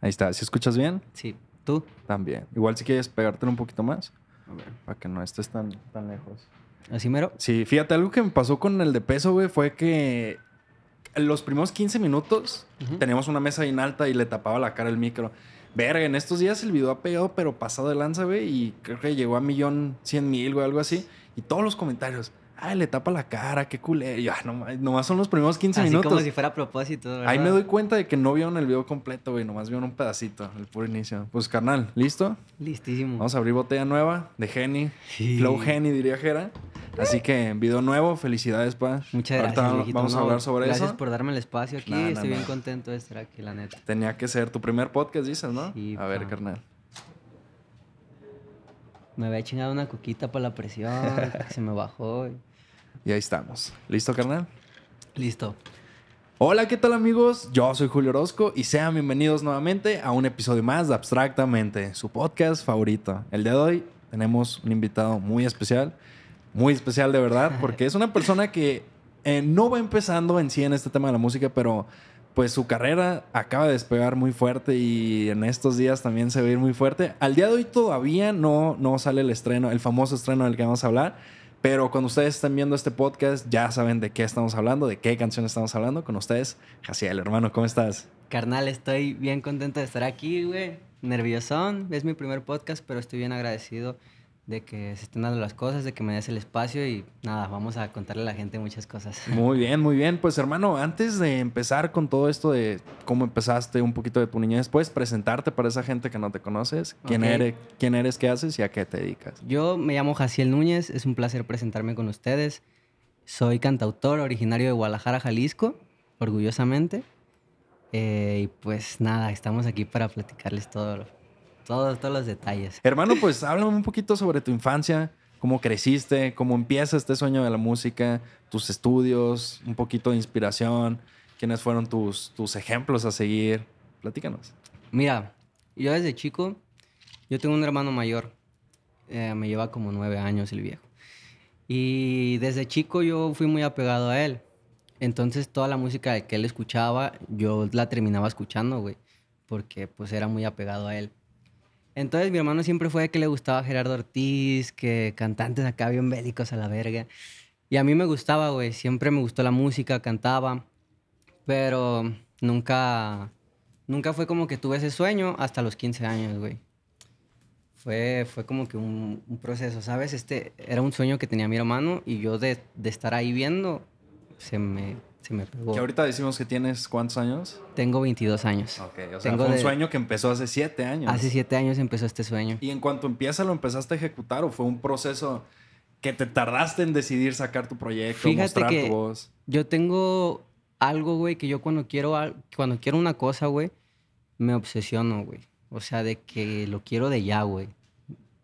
Ahí está. ¿Si escuchas bien? Sí. ¿Tú? También. Igual si quieres pegártelo un poquito más. A ver. Para que no estés tan, tan lejos. ¿Así mero? Sí. Fíjate, algo que me pasó con el de peso, güey, fue que los primeros 15 minutos teníamos una mesa bien alta y le tapaba la cara el micro. Verga, en estos días el video ha pegado, pero pasado de lanza, güey, y creo que llegó a millón cien mil, güey, algo así. Y todos los comentarios, ay, le tapa la cara, qué culé. Ya, ah, nomás, son los primeros 15 Así minutos. como si fuera a propósito, Ahí me doy cuenta de que no vieron el video completo, güey. Nomás vieron un pedacito, el puro inicio. Pues, carnal, ¿listo? Listísimo. Vamos a abrir botella nueva de Jenny. Sí. Flow Jenny, diría Jera. Así eh. que, video nuevo, felicidades, pa. Muchas gracias. vamos a hablar sobre eso. Gracias por darme el espacio aquí. Estoy bien contento de estar aquí, la neta. Tenía que ser tu primer podcast, dices, ¿no? Sí, a ver, carnal. Me había chingado una coquita para la presión, se me bajó. Y ahí estamos. ¿Listo, carnal? Listo. Hola, ¿qué tal amigos? Yo soy Julio Orozco y sean bienvenidos nuevamente a un episodio más de Abstractamente, su podcast favorito. El día de hoy tenemos un invitado muy especial, muy especial de verdad, porque es una persona que eh, no va empezando en sí en este tema de la música, pero pues su carrera acaba de despegar muy fuerte y en estos días también se ve muy fuerte. Al día de hoy todavía no, no sale el estreno, el famoso estreno del que vamos a hablar. Pero cuando ustedes estén viendo este podcast, ya saben de qué estamos hablando, de qué canción estamos hablando. Con ustedes, Jaciel, hermano, ¿cómo estás? Carnal, estoy bien contento de estar aquí, güey. Nerviosón, es mi primer podcast, pero estoy bien agradecido de que se estén dando las cosas, de que me des el espacio y nada, vamos a contarle a la gente muchas cosas. Muy bien, muy bien. Pues hermano, antes de empezar con todo esto de cómo empezaste un poquito de tu niñez, ¿puedes presentarte para esa gente que no te conoces? ¿Quién, eres, ¿Quién eres, qué haces y a qué te dedicas? Yo me llamo Jaciel Núñez, es un placer presentarme con ustedes. Soy cantautor originario de Guadalajara, Jalisco, orgullosamente. Eh, y pues nada, estamos aquí para platicarles todo lo todos, los detalles. Hermano, pues háblame un poquito sobre tu infancia, cómo creciste, cómo empieza este sueño de la música, tus estudios, un poquito de inspiración, quiénes fueron tus, tus ejemplos a seguir. Platícanos. Mira, yo desde chico, yo tengo un hermano mayor, eh, me lleva como nueve años el viejo. Y desde chico yo fui muy apegado a él. Entonces toda la música que él escuchaba, yo la terminaba escuchando, güey, porque pues era muy apegado a él. Entonces mi hermano siempre fue que le gustaba Gerardo Ortiz, que cantantes acá bien bélicos a la verga. Y a mí me gustaba, güey, siempre me gustó la música, cantaba, pero nunca, nunca fue como que tuve ese sueño hasta los 15 años, güey. Fue, fue como que un, proceso, ¿sabes? Este era un sueño que tenía mi hermano y yo de, de estar ahí viendo, se me que ahorita decimos que tienes cuántos años? Tengo 22 años. Ok, o sea, Tengo un sueño que empezó hace 7 años. Hace 7 años empezó este sueño. ¿Y en cuanto empieza lo empezaste a ejecutar o fue un proceso que te tardaste en decidir sacar tu proyecto, Fíjate mostrar que tu voz? Yo tengo algo, güey, que yo cuando quiero, cuando quiero una cosa, güey, me obsesiono, güey. O sea, de que lo quiero de ya, güey.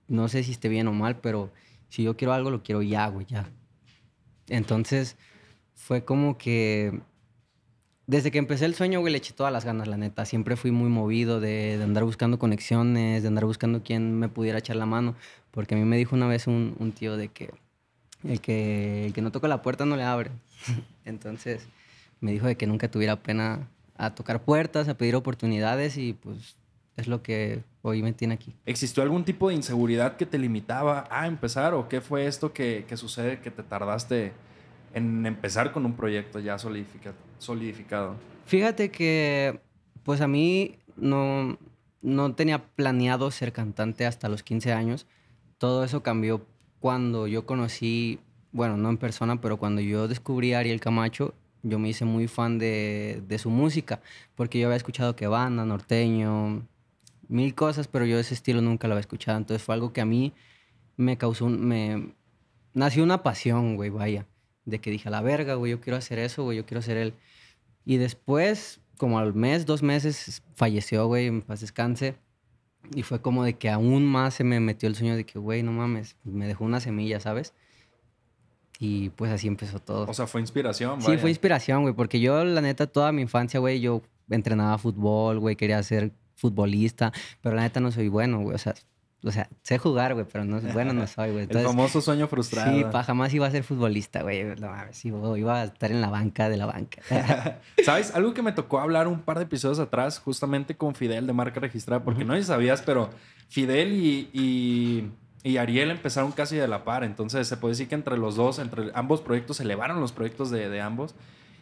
No sé si esté bien o mal, pero si yo quiero algo, lo quiero ya, güey, ya. Entonces, fue como que desde que empecé el sueño, güey, le eché todas las ganas, la neta. Siempre fui muy movido de, andar buscando conexiones, de andar buscando quién me pudiera echar la mano. Porque a mí me dijo una vez un, tío de que el, que no toca la puerta no le abre. Entonces me dijo de que nunca tuviera pena a tocar puertas, a pedir oportunidades y pues es lo que hoy me tiene aquí. ¿Existió algún tipo de inseguridad que te limitaba a empezar o qué fue esto que, que sucede que te tardaste? en empezar con un proyecto ya solidificado? Fíjate que, pues a mí no, no tenía planeado ser cantante hasta los 15 años. Todo eso cambió cuando yo conocí, bueno, no en persona, pero cuando yo descubrí a Ariel Camacho, yo me hice muy fan de, de su música, porque yo había escuchado que banda, norteño, mil cosas, pero yo ese estilo nunca lo había escuchado. Entonces fue algo que a mí me causó, me nació una pasión, güey, vaya de que dije, a la verga, güey, yo quiero hacer eso, güey, yo quiero hacer él. Y después, como al mes, dos meses, falleció, güey, en paz descanse. Y fue como de que aún más se me metió el sueño de que, güey, no mames, me dejó una semilla, ¿sabes? Y pues así empezó todo. O sea, fue inspiración, güey. Sí, fue inspiración, güey, porque yo, la neta, toda mi infancia, güey, yo entrenaba fútbol, güey, quería ser futbolista, pero la neta no soy bueno, güey, o sea, o sea, sé jugar, güey, pero no, bueno no soy, güey. El famoso sueño frustrado. Sí, jamás iba a ser futbolista, güey. No mames, sí, iba a estar en la banca de la banca. ¿Sabes? Algo que me tocó hablar un par de episodios atrás, justamente con Fidel de Marca Registrada, porque no ya sabías, pero Fidel y, Ariel empezaron casi de la par. Entonces, se puede decir que entre los dos, entre ambos proyectos, se elevaron los proyectos de, de ambos.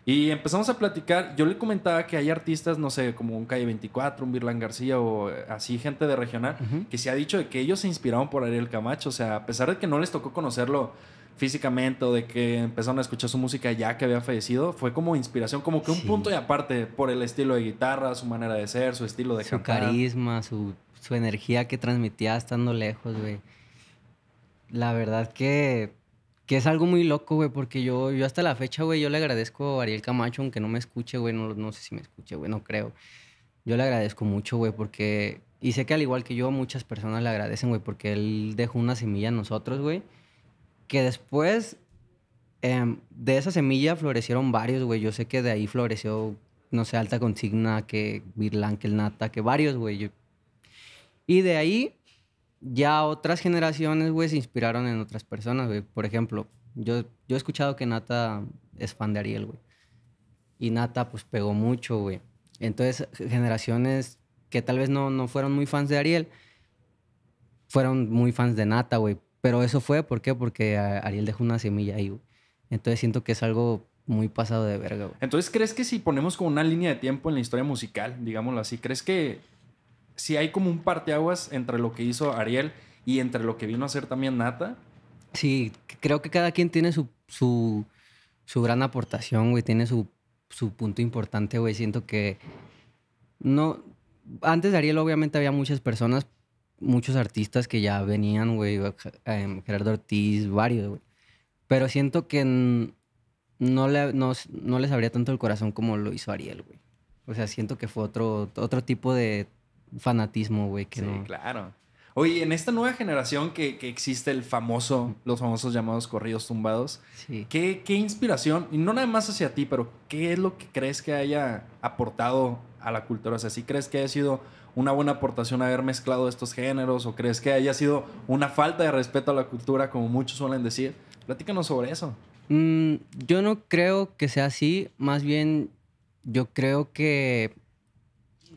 Y empezamos a platicar. Yo le comentaba que hay artistas, no sé, como un Calle 24, un Virlan García o eh, así, gente de regional, que se ha dicho de que ellos se inspiraron por Ariel Camacho. O sea, a pesar de que no les tocó conocerlo físicamente o de que empezaron a escuchar su música ya que había fallecido, fue como inspiración, como que un punto y aparte por el estilo de guitarra, su manera de ser, su estilo de su carisma, su, su energía que transmitía estando lejos, güey. La verdad que que es algo muy loco, güey, porque yo, yo hasta la fecha, güey, yo le agradezco a Ariel Camacho, aunque no me escuche, güey, no, sé si me escuche, güey, no creo. Yo le agradezco mucho, güey, porque... Y sé que al igual que yo, muchas personas le agradecen, güey, porque él dejó una semilla a nosotros, güey. Que después em, de esa semilla florecieron varios, güey. Yo sé que de ahí floreció, no sé, Alta Consigna, que Birlan, que El Nata, que varios, güey. Y de ahí ya otras generaciones, güey, se inspiraron en otras personas, güey. Por ejemplo, yo, yo he escuchado que Nata es fan de Ariel, güey. Y Nata, pues, pegó mucho, güey. Entonces, generaciones que tal vez no, no fueron muy fans de Ariel, fueron muy fans de Nata, güey. Pero eso fue, ¿por qué? Porque Ariel dejó una semilla ahí, güey. Entonces siento que es algo muy pasado de verga, güey. Entonces, ¿crees que si ponemos como una línea de tiempo en la historia musical, digámoslo así, ¿crees que si hay como un parteaguas entre lo que hizo Ariel y entre lo que vino a hacer también Nata. Sí, creo que cada quien tiene su, gran aportación, güey, tiene su, punto importante, güey. Siento que no. Antes de Ariel, obviamente, había muchas personas, muchos artistas que ya venían, güey, em, Gerardo Ortiz, varios, güey. Pero siento que no, no, les abría tanto el corazón como lo hizo Ariel, güey. O sea, siento que fue otro, otro tipo de fanatismo, güey, que sí, claro. Oye, en esta nueva generación que, existe el famoso, los famosos llamados corridos tumbados, ¿qué, inspiración, y no nada más hacia ti, pero qué es lo que crees que haya aportado a la cultura? O sea, ¿sí crees que haya sido una buena aportación haber mezclado estos géneros o crees que haya sido una falta de respeto a la cultura, como muchos suelen decir? Platícanos sobre eso. Mm, yo no creo que sea así, más bien yo creo que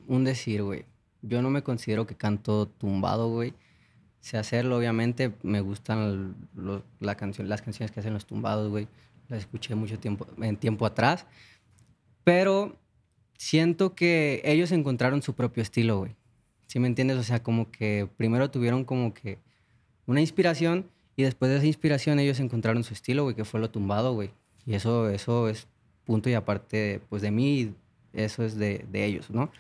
un decir, güey yo no me considero que canto tumbado, güey. Sé hacerlo, obviamente. Me gustan la canción, las canciones que hacen los tumbados, güey. Las escuché mucho tiempo, en tiempo atrás. Pero siento que ellos encontraron su propio estilo, güey. ¿Sí me entiendes? O sea, como que primero tuvieron como que una inspiración y después de esa inspiración ellos encontraron su estilo, güey, que fue lo tumbado, güey. Y eso, eso es punto y aparte, pues, de mí, eso es de ellos, ¿no?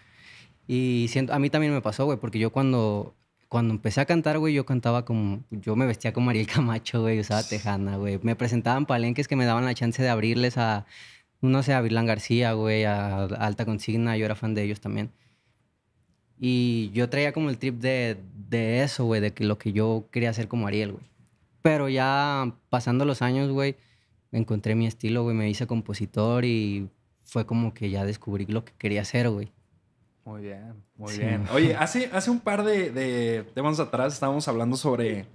Y siento, a mí también me pasó, güey, porque yo cuando, cuando empecé a cantar, güey, yo cantaba como, yo me vestía como Ariel Camacho, güey, usaba tejana, güey. Me presentaban palenques que me daban la chance de abrirles a, no sé, a Virlán García, güey, a, Alta Consigna, yo era fan de ellos también. Y yo traía como el trip de, de eso, güey, de que lo que yo quería hacer como Ariel, güey. Pero ya pasando los años, güey, encontré mi estilo, güey, me hice compositor y fue como que ya descubrí lo que quería hacer, güey. Muy bien, muy bien. Oye, hace, hace un par de, temas atrás estábamos hablando sobre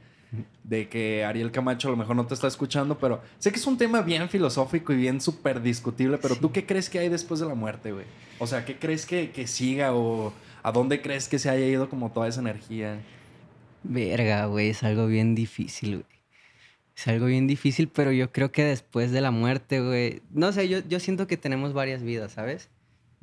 de que Ariel Camacho a lo mejor no te está escuchando, pero sé que es un tema bien filosófico y bien súper discutible, pero ¿tú qué crees que hay después de la muerte, güey? O sea, ¿qué crees que, siga o a dónde crees que se haya ido como toda esa energía? Verga, güey, es algo bien difícil, güey. Es algo bien difícil, pero yo creo que después de la muerte, güey. No sé, yo, yo siento que tenemos varias vidas, ¿sabes?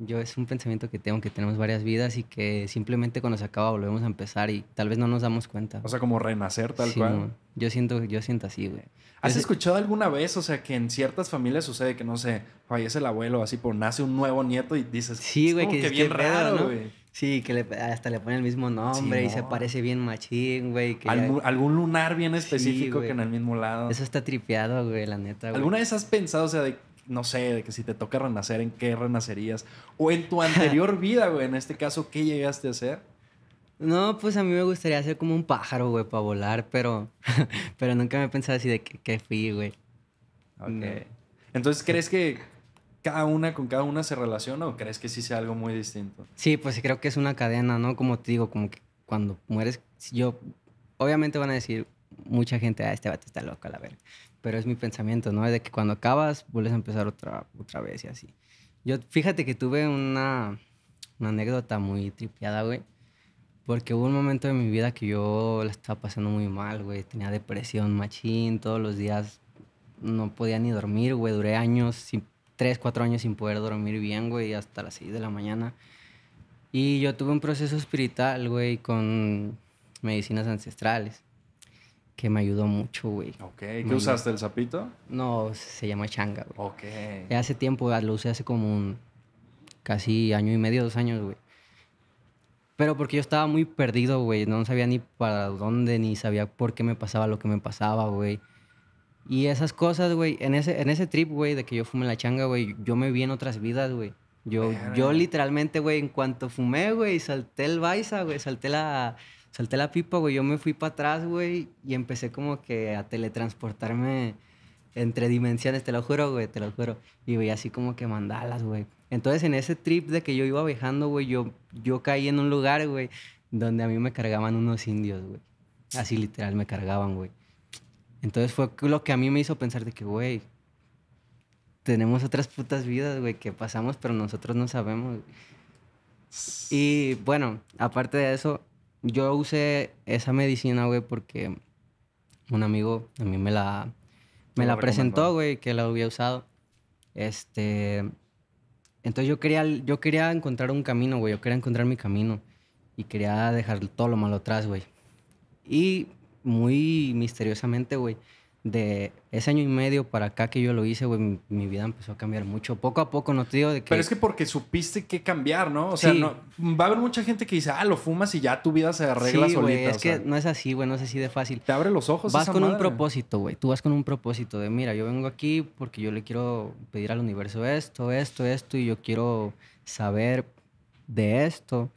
Yo es un pensamiento que tengo, que tenemos varias vidas y que simplemente cuando se acaba volvemos a empezar y tal vez no nos damos cuenta. O sea, como renacer tal cual. Yo siento, yo siento así, güey. ¿Has escuchado alguna vez, o sea, que en ciertas familias sucede que, no sé, fallece el abuelo, así, por nace un nuevo nieto y dices, sí, güey, que, es bien raro, güey. Sí, que le, hasta le pone el mismo nombre y se parece bien machín, güey. Algún, algún lunar bien específico que en el mismo lado. Eso está tripeado, güey, la neta, güey. ¿Alguna vez has pensado, o sea, de no sé, de que si te toca renacer, ¿en qué renacerías? O en tu anterior vida, güey, en este caso, ¿qué llegaste a hacer? No, pues a mí me gustaría ser como un pájaro, güey, para volar, pero, pero nunca me he pensado así de qué qué fui, güey. Okay. Entonces, ¿crees que cada una con cada una se relaciona o crees que sí sea algo muy distinto? Sí, pues creo que es una cadena, ¿no? Como te digo, como que cuando mueres, yo, obviamente van a decir mucha gente, ah, este vato está loco, a la verga pero es mi pensamiento, ¿no? Es de que cuando acabas, vuelves a empezar otra, otra vez y así. Yo, fíjate que tuve una, anécdota muy tripiada, güey. Porque hubo un momento de mi vida que yo la estaba pasando muy mal, güey. Tenía depresión, machín, todos los días no podía ni dormir, güey. Duré años, tres, cuatro años sin poder dormir bien, güey, hasta las seis de la mañana. Y yo tuve un proceso espiritual, güey, con medicinas ancestrales que me ayudó mucho, güey. Ok, ¿qué usaste? ¿El sapito? No, se llama changa, güey. Ok. hace tiempo, lo usé hace como un casi año y medio, dos años, güey. Pero porque yo estaba muy perdido, güey. No sabía ni para dónde, ni sabía por qué me pasaba lo que me pasaba, güey. Y esas cosas, güey. En ese, en ese trip, güey, de que yo fumé la changa, güey, yo me vi en otras vidas, güey. Yo, yo literalmente, güey, en cuanto fumé, güey, salté el Baisa, güey, salté la, Salté la pipa, güey. Yo me fui para atrás, güey, y empecé como que a teletransportarme entre dimensiones, te lo juro, güey, te lo juro. Y veía así como que mandalas, güey. Entonces, en ese trip de que yo iba viajando, güey, yo, yo caí en un lugar, güey, donde a mí me cargaban unos indios, güey. Así literal me cargaban, güey. Entonces fue lo que a mí me hizo pensar de que, güey, tenemos otras putas vidas, güey, que pasamos, pero nosotros no sabemos. Y bueno, aparte de eso, yo usé esa medicina, güey, porque un amigo a mí me la, me la presentó, güey, que la había usado. Este. Entonces yo quería, yo quería encontrar un camino, güey. Yo quería encontrar mi camino. Y quería dejar todo lo malo atrás, güey. Y muy misteriosamente, güey, de ese año y medio para acá que yo lo hice, güey, mi, vida empezó a cambiar mucho. Poco a poco, no te digo de que... Pero es que porque supiste qué cambiar, ¿no? O sea, no, va a haber mucha gente que dice, ah, lo fumas y ya tu vida se arregla sí, es que no es así, güey, no es así de fácil. Te abre los ojos. Vas con un propósito, güey. Tú vas con un propósito de, mira, yo vengo aquí porque yo le quiero pedir al universo esto, esto, esto, y yo quiero saber de esto.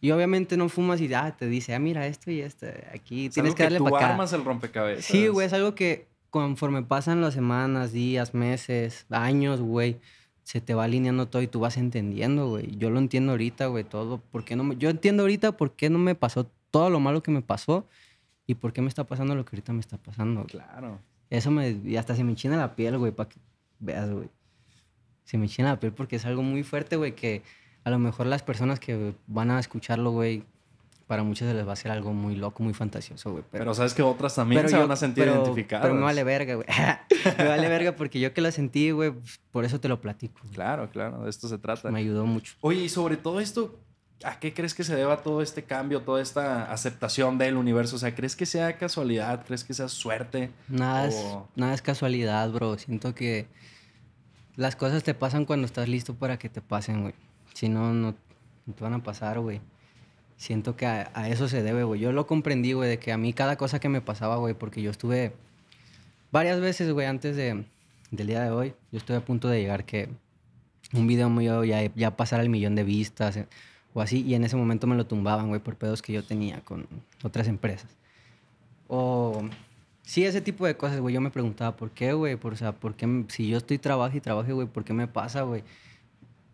Y obviamente no fumas y ah, te dice, ah, mira esto y este aquí tienes que darle para tú armas el rompecabezas. Sí, güey, es algo que conforme pasan las semanas, días, meses, años, güey, se te va alineando todo y tú vas entendiendo, güey. Yo lo entiendo ahorita, güey, todo. no Yo entiendo ahorita por qué no me pasó todo lo malo que me pasó y por qué me está pasando lo que ahorita me está pasando. Claro. Eso me... Y hasta se me china la piel, güey, para que veas, güey. Se me china la piel porque es algo muy fuerte, güey, que a lo mejor las personas que van a escucharlo, güey, para muchos se les va a hacer algo muy loco, muy fantasioso, güey. Pero, sabes que otras también se van a sentir identificadas. Pero me vale verga, güey. me vale verga porque yo que lo sentí, güey, pues, por eso te lo platico. Claro, claro, de esto se trata. Me ayudó mucho. Oye, y sobre todo esto, ¿a qué crees que se deba todo este cambio, toda esta aceptación del universo? O sea, ¿crees que sea casualidad? ¿Crees que sea suerte? Nada, nada es casualidad, bro. Siento que las cosas te pasan cuando estás listo para que te pasen, güey. Si no, no, te van a pasar, güey. Siento que a, eso se debe, güey. Yo lo comprendí, güey, de que a mí cada cosa que me pasaba, güey, porque yo estuve varias veces, güey, antes del día de hoy, yo estuve a punto de llegar que un video mío ya, ya pasara el millón de vistas eh, o así, y en ese momento me lo tumbaban, güey, por pedos que yo tenía con otras empresas. O sí, ese tipo de cosas, güey, yo me preguntaba, ¿por qué, güey? o sea, qué si yo estoy trabajo y trabajo, güey, por qué me pasa, güey?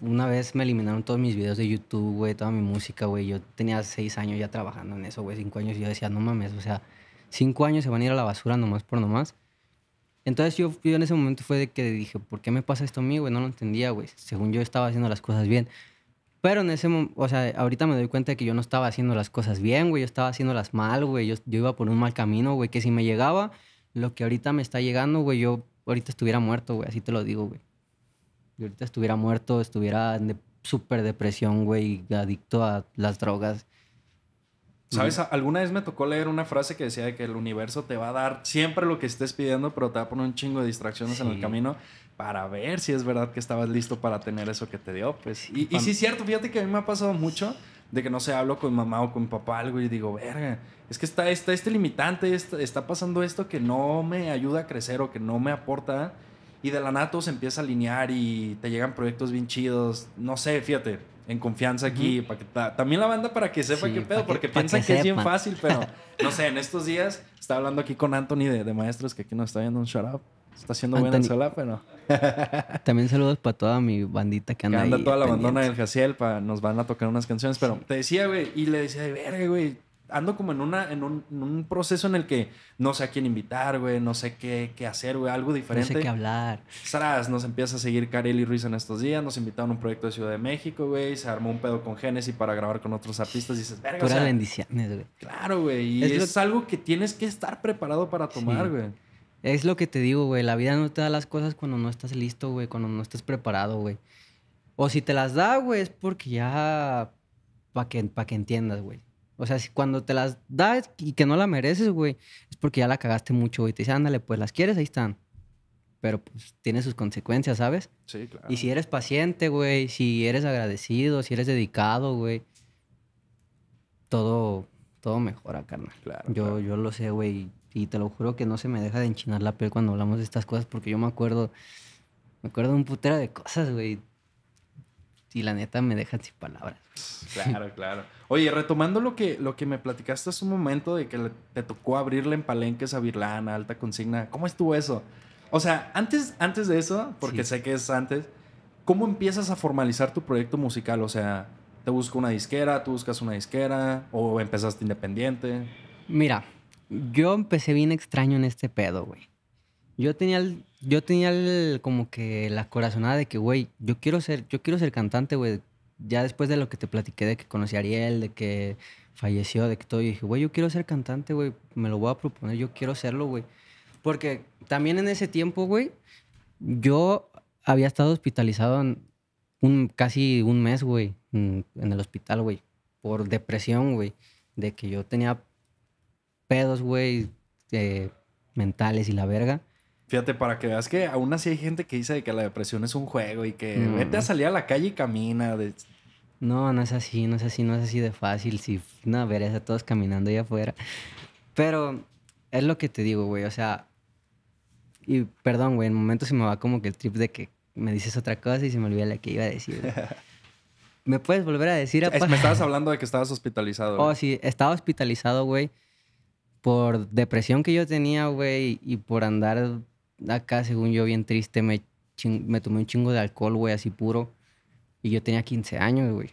una vez me eliminaron todos mis videos de YouTube, güey, toda mi música, güey. Yo tenía seis años ya trabajando en eso, güey, cinco años. Y yo decía, no mames, o sea, cinco años se van a ir a la basura nomás por nomás. Entonces yo, yo en ese momento fue de que dije, ¿por qué me pasa esto a mí, güey? No lo entendía, güey. Según yo estaba haciendo las cosas bien. Pero en ese momento, o sea, ahorita me doy cuenta de que yo no estaba haciendo las cosas bien, güey. Yo estaba haciéndolas mal, güey. Yo, yo iba por un mal camino, güey. Que si me llegaba lo que ahorita me está llegando, güey, yo ahorita estuviera muerto, güey. Así te lo digo, güey y ahorita estuviera muerto, estuviera en súper depresión, güey, adicto a las drogas. ¿Sabes? Alguna vez me tocó leer una frase que decía que el universo te va a dar siempre lo que estés pidiendo, pero te va a poner un chingo de distracciones en el camino para ver si es verdad que estabas listo para tener eso que te dio. Pues. Y, sí es cierto, fíjate que a mí me ha pasado mucho de que no se sé, hablo con mamá o con papá algo y digo, verga, es que está, este limitante, está pasando esto que no me ayuda a crecer o que no me aporta y de la Nato se empieza a alinear y te llegan proyectos bien chidos. No sé, fíjate, en confianza aquí. también la banda para que sepa qué pedo, porque piensa piensan que, es bien fácil, pero no sé, en estos días estaba hablando aquí con Anthony de, maestros que aquí nos está viendo un shout up. Está haciendo buena sola, pero. También saludos para toda mi bandita que anda. anda toda la bandona del Jaciel, nos van a tocar unas canciones, pero te decía, güey, y le decía, de verga, güey, ando como en, una, en, un, proceso en el que no sé a quién invitar, güey, no sé qué, hacer, güey, algo diferente. No sé qué hablar. Saras, nos empieza a seguir y Ruiz en estos días, nos invitaron a un proyecto de Ciudad de México, güey, se armó un pedo con Genesis para grabar con otros artistas y dices, verga. Pura bendiciones, güey. Claro, güey, y es, algo que tienes que estar preparado para tomar, güey. Es lo que te digo, güey, la vida no te da las cosas cuando no estás listo, güey, cuando no estás preparado, güey. O si te las da, güey, es porque ya... Para que, que entiendas, güey. O sea, cuando te las das y que no la mereces, güey, es porque ya la cagaste mucho, güey. Te dice, ándale, pues las quieres, ahí están. Pero pues tiene sus consecuencias, ¿sabes? Sí, claro. Y si eres paciente, güey, si eres agradecido, si eres dedicado, güey, todo, todo mejora, carnal. Claro, yo, yo lo sé, güey. Y te lo juro que no se me deja de enchinar la piel cuando hablamos de estas cosas, porque yo me acuerdo, me acuerdo de un putero de cosas, güey y la neta me dejan sin palabras. Claro, claro. Oye, retomando lo que, lo que me platicaste hace un momento de que te tocó abrirle en palenques a Virlana, alta consigna, ¿cómo estuvo eso? O sea, antes, antes de eso, porque sé que es antes, ¿cómo empiezas a formalizar tu proyecto musical? O sea, ¿te buscas una disquera, tú buscas una disquera o empezaste independiente? Mira, yo empecé bien extraño en este pedo, güey yo tenía yo tenía como que la corazonada de que, güey, yo quiero ser, yo quiero ser cantante, güey. Ya después de lo que te platiqué, de que conocí a Ariel, de que falleció, de que todo, yo dije, güey, yo quiero ser cantante, güey, me lo voy a proponer, yo quiero serlo, güey. Porque también en ese tiempo, güey, yo había estado hospitalizado un, casi un mes, güey, en el hospital, güey, por depresión, güey, de que yo tenía pedos, güey, eh, mentales y la verga. Fíjate, para que veas que aún así hay gente que dice que la depresión es un juego y que vete a salir a la calle y camina. No, no es así, no es así, no es así de fácil. Si no, ver a todos caminando allá afuera. Pero es lo que te digo, güey. O sea, y perdón, güey, en momento se me va como que el trip de que me dices otra cosa y se me olvida la que iba a decir. ¿Me puedes volver a decir? es, me estabas hablando de que estabas hospitalizado. Oh, sí, estaba hospitalizado, güey, por depresión que yo tenía, güey, y por andar acá, según yo, bien triste, me, me tomé un chingo de alcohol, güey, así puro. Y yo tenía 15 años, güey.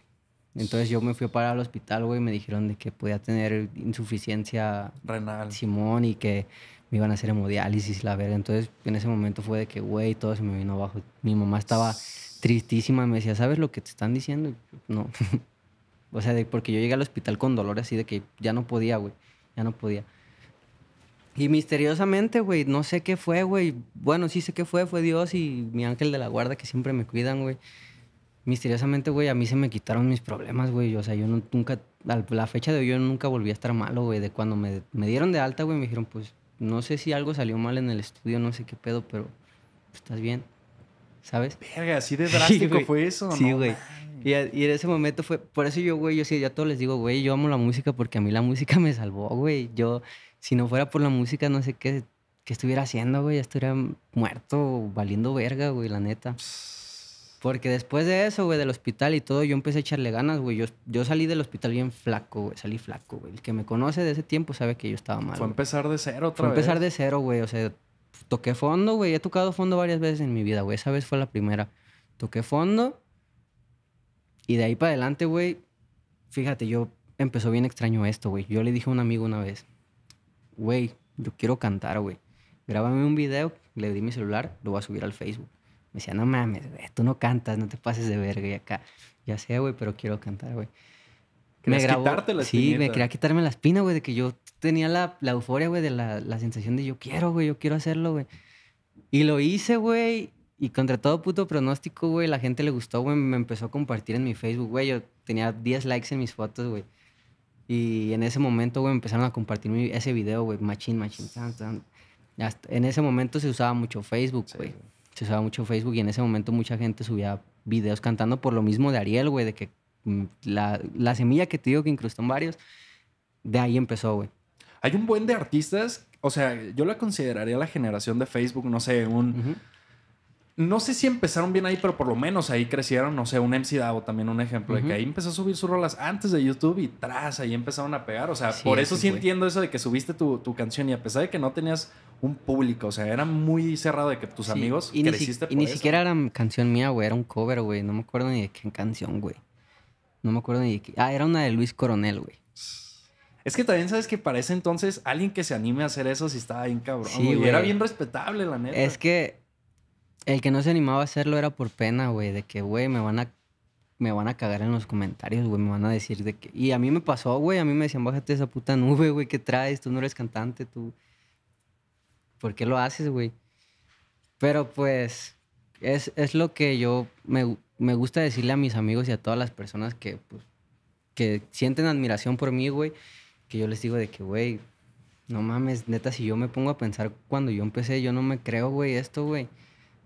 Entonces yo me fui a parar al hospital, güey, me dijeron de que podía tener insuficiencia renal. Simón y que me iban a hacer hemodiálisis, la verga. Entonces en ese momento fue de que, güey, todo se me vino abajo. Mi mamá estaba tristísima, me decía, ¿sabes lo que te están diciendo? no. o sea, de, porque yo llegué al hospital con dolor así de que ya no podía, güey, ya no podía. Y misteriosamente, güey, no sé qué fue, güey. Bueno, sí sé qué fue, fue Dios y mi ángel de la guarda que siempre me cuidan, güey. Misteriosamente, güey, a mí se me quitaron mis problemas, güey. O sea, yo nunca, la fecha de hoy, yo nunca volví a estar malo, güey. De cuando me, dieron de alta, güey, me dijeron, pues, no sé si algo salió mal en el estudio, no sé qué pedo, pero estás bien, ¿sabes? Verga, así de drástico fue eso, ¿no? Sí, güey. Y, y, en ese momento fue, por eso yo, güey, yo sí, ya todos les digo, güey, yo amo la música porque a mí la música me salvó, güey. Yo si no fuera por la música, no sé qué, estuviera haciendo, güey. Ya estuviera muerto, valiendo verga, güey, la neta. Porque después de eso, güey, del hospital y todo, yo empecé a echarle ganas, güey. Yo, salí del hospital bien flaco, güey. Salí flaco, güey. El que me conoce de ese tiempo sabe que yo estaba mal. Fue empezar de cero otra Fue empezar de cero, güey. O sea, toqué fondo, güey. He tocado fondo varias veces en mi vida, güey. Esa vez fue la primera. Toqué fondo. Y de ahí para adelante, güey, fíjate, yo empezó bien extraño esto, güey. Yo le dije a un amigo una vez, güey, yo quiero cantar, güey. Grábame un video, le di mi celular, lo voy a subir al Facebook. Me decía, no mames, güey, tú no cantas, no te pases de verga y acá. Ya sé, güey, pero quiero cantar, güey. Me quitarte la Sí, me quería quitarme la espina, güey, de que yo tenía la, la euforia, güey, de la, la, sensación de yo quiero, güey, yo quiero hacerlo, güey. Y lo hice, güey, y contra todo puto pronóstico, güey, la gente le gustó, güey, me empezó a compartir en mi Facebook, güey, yo tenía 10 likes en mis fotos, güey. Y en ese momento, güey, empezaron a compartir ese video, güey, machín, machín. en ese momento se usaba mucho Facebook, güey. se usaba mucho Facebook y en ese momento mucha gente subía videos cantando por lo mismo de Ariel, güey, de que mm, la, semilla que te digo que incrustó en varios, de ahí empezó, güey. Hay un buen de artistas, o sea, yo la consideraría la generación de Facebook, no sé, un no sé si empezaron bien ahí, pero por lo menos ahí crecieron. No sé, un MC Davo también un ejemplo de que ahí empezó a subir sus rolas antes de YouTube y tras ahí empezaron a pegar. O sea, por eso sí, entiendo eso de que subiste tu, canción y a pesar de que no tenías un público, o sea, era muy cerrado de que tus amigos y creciste ni, Y ni siquiera era canción mía, güey, era un cover, güey. No me acuerdo ni de qué canción, güey. No me acuerdo ni de qué. Ah, era una de Luis Coronel, güey. Es que también sabes que para ese entonces alguien que se anime a hacer eso sí estaba bien cabrón. Sí, güey. Era bien respetable, la neta. Es que el que no se animaba a hacerlo era por pena, güey, de que, güey, me van a me van a cagar en los comentarios, güey, me van a decir de que y a mí me pasó, güey, a mí me decían, "Bájate esa puta nube, güey, ¿qué traes? Tú no eres cantante, tú ¿Por qué lo haces, güey?" Pero pues es, es lo que yo me, me, gusta decirle a mis amigos y a todas las personas que, pues, que sienten admiración por mí, güey, que yo les digo de que, güey, no mames, neta, si yo me pongo a pensar cuando yo empecé, yo no me creo, güey, esto, güey.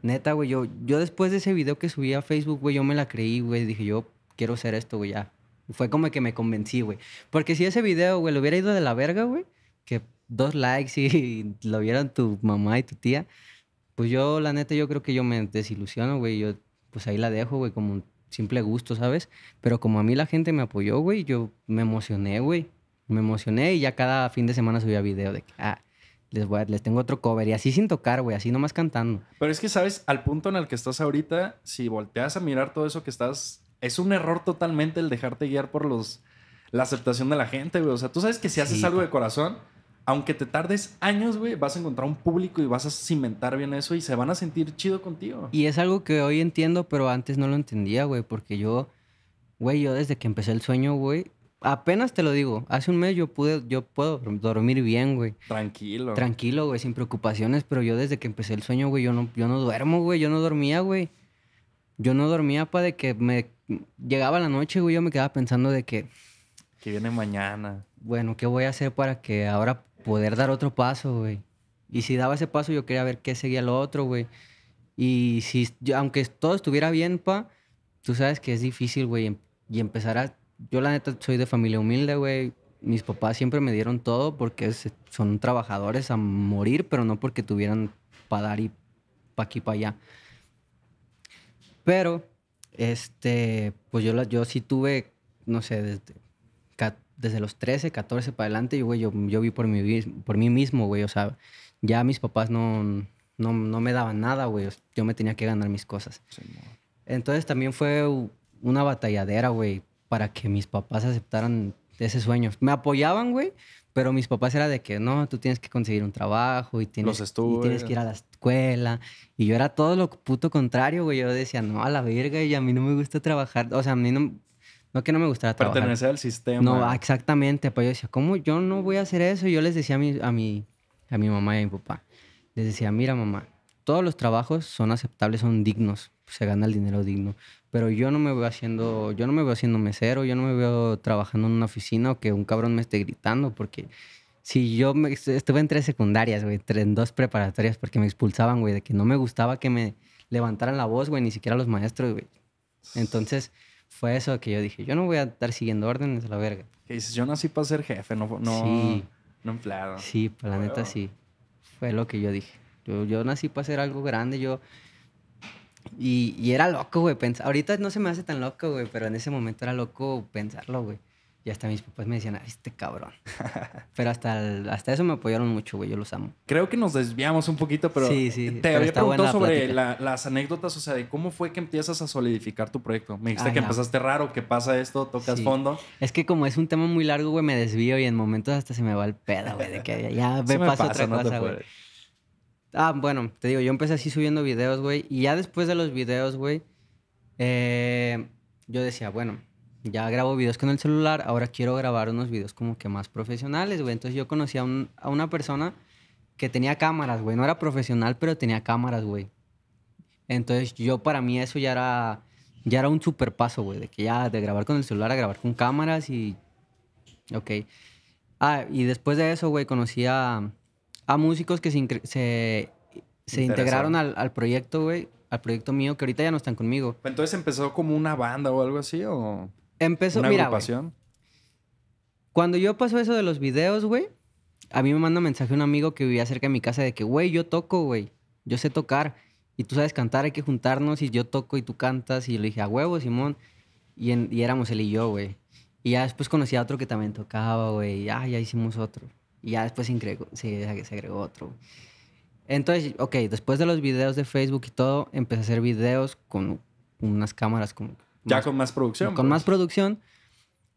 Neta, güey, yo, yo después de ese video que subí a Facebook, güey, yo me la creí, güey. Dije, yo quiero hacer esto, güey, ya. Fue como que me convencí, güey. Porque si ese video, güey, lo hubiera ido de la verga, güey, que dos likes y, lo vieran tu mamá y tu tía, pues yo, la neta, yo creo que yo me desilusiono, güey. Yo, pues ahí la dejo, güey, como un simple gusto, ¿sabes? Pero como a mí la gente me apoyó, güey, yo me emocioné, güey. Me emocioné y ya cada fin de semana subía video de que, ah, les, voy tengo otro cover. Y así sin tocar, güey, así nomás cantando. Pero es que, ¿sabes? Al punto en el que estás ahorita, si volteas a mirar todo eso que estás, es un error totalmente el dejarte guiar por los, la aceptación de la gente, güey. O sea, tú sabes que si haces algo de corazón, aunque te tardes años, güey, vas a encontrar un público y vas a cimentar bien eso y se van a sentir chido contigo. Y es algo que hoy entiendo, pero antes no lo entendía, güey, porque yo, güey, yo desde que empecé el sueño, güey, apenas te lo digo, hace un mes yo pude, yo puedo dormir bien, güey. Tranquilo. Tranquilo, güey, sin preocupaciones, pero yo desde que empecé el sueño, güey, yo no, yo no duermo, güey, yo no dormía, güey. Yo no dormía pa, de que me llegaba la noche, güey, yo me quedaba pensando de que... Que viene mañana. Bueno, ¿qué voy a hacer para que ahora poder dar otro paso, güey? Y si daba ese paso, yo quería ver qué seguía lo otro, güey. Y si, aunque todo estuviera bien, pa, tú sabes que es difícil, güey, em, y empezar a yo la neta soy de familia humilde, güey. Mis papás siempre me dieron todo porque son trabajadores a morir, pero no porque tuvieran para dar y para aquí, para allá. Pero, este, pues yo, la, yo sí tuve, no sé, desde, desde los 13, 14 para adelante, yo, güey, yo, vi por mí, por mí mismo, güey. O sea, ya mis papás no, no, me daban nada, güey. Yo me tenía que ganar mis cosas. Entonces también fue una batalladera, güey para que mis papás aceptaran ese sueño. Me apoyaban, güey, pero mis papás era de que no, tú tienes que conseguir un trabajo y tienes, que ir a la escuela. Y yo era todo lo puto contrario, güey. Yo decía, no, a la verga, y a mí no me gusta trabajar. O sea, a mí no, no que no me gustara trabajar. Pertenecer al sistema. No, exactamente. Pues yo decía, ¿cómo yo no voy a hacer eso? yo les decía a a mi, a mi mamá y a mi papá, les decía, mira, mamá, todos los trabajos son aceptables, son dignos, se gana el dinero digno pero yo no me veo haciendo, yo no me haciendo mesero, yo no me veo trabajando en una oficina o que un cabrón me esté gritando, porque si yo me, estuve en tres secundarias, en dos preparatorias, porque me expulsaban, güey, de que no me gustaba que me levantaran la voz, güey, ni siquiera los maestros, güey. Entonces fue eso que yo dije, yo no voy a estar siguiendo órdenes a la verga. Que dices, yo nací para ser jefe, no, no, sí. no empleado. Sí, para pues, la neta sí. Fue lo que yo dije. Yo, yo nací para ser algo grande, yo y, era loco, güey, pensar. Ahorita no se me hace tan loco, güey, pero en ese momento era loco pensarlo, güey. Y hasta mis papás me decían, este cabrón. pero hasta, hasta eso me apoyaron mucho, güey. Yo los amo. Creo que nos desviamos un poquito, pero sí, sí, te había preguntado sobre las anécdotas, o sea, de cómo fue que empiezas a solidificar tu proyecto. Me dijiste que empezaste raro, que pasa esto, tocas fondo. Es que como es un tema muy largo, güey, me desvío y en momentos hasta se me va el pedo, güey, de que ya me, pasa, otra cosa, güey. Ah, bueno, te digo, yo empecé así subiendo videos, güey. Y ya después de los videos, güey, eh, yo decía, bueno, ya grabo videos con el celular, ahora quiero grabar unos videos como que más profesionales, güey. Entonces yo conocí a, una persona que tenía cámaras, güey. No era profesional, pero tenía cámaras, güey. Entonces yo para mí eso ya era, ya era un super paso, güey. De que ya de grabar con el celular a grabar con cámaras y... Ok. Ah, y después de eso, güey, conocí a, a músicos que se, integraron al, proyecto, güey, al proyecto mío, que ahorita ya no están conmigo. Entonces empezó como una banda o algo así, o. Empezó, una agrupación. cuando yo pasó eso de los videos, güey, a mí me manda mensaje un amigo que vivía cerca de mi casa de que, güey, yo toco, güey, yo sé tocar y tú sabes cantar, hay que juntarnos y yo toco y tú cantas. Y yo le dije, a huevo, Simón. Y, en, y éramos él y yo, güey. Y ya después conocí a otro que también tocaba, güey. Y ah, ya hicimos otro. Y ya después se agregó, se, agregó otro. Entonces, ok, después de los videos de Facebook y todo, empecé a hacer videos con unas cámaras como... Ya con más producción. Con más pues. producción.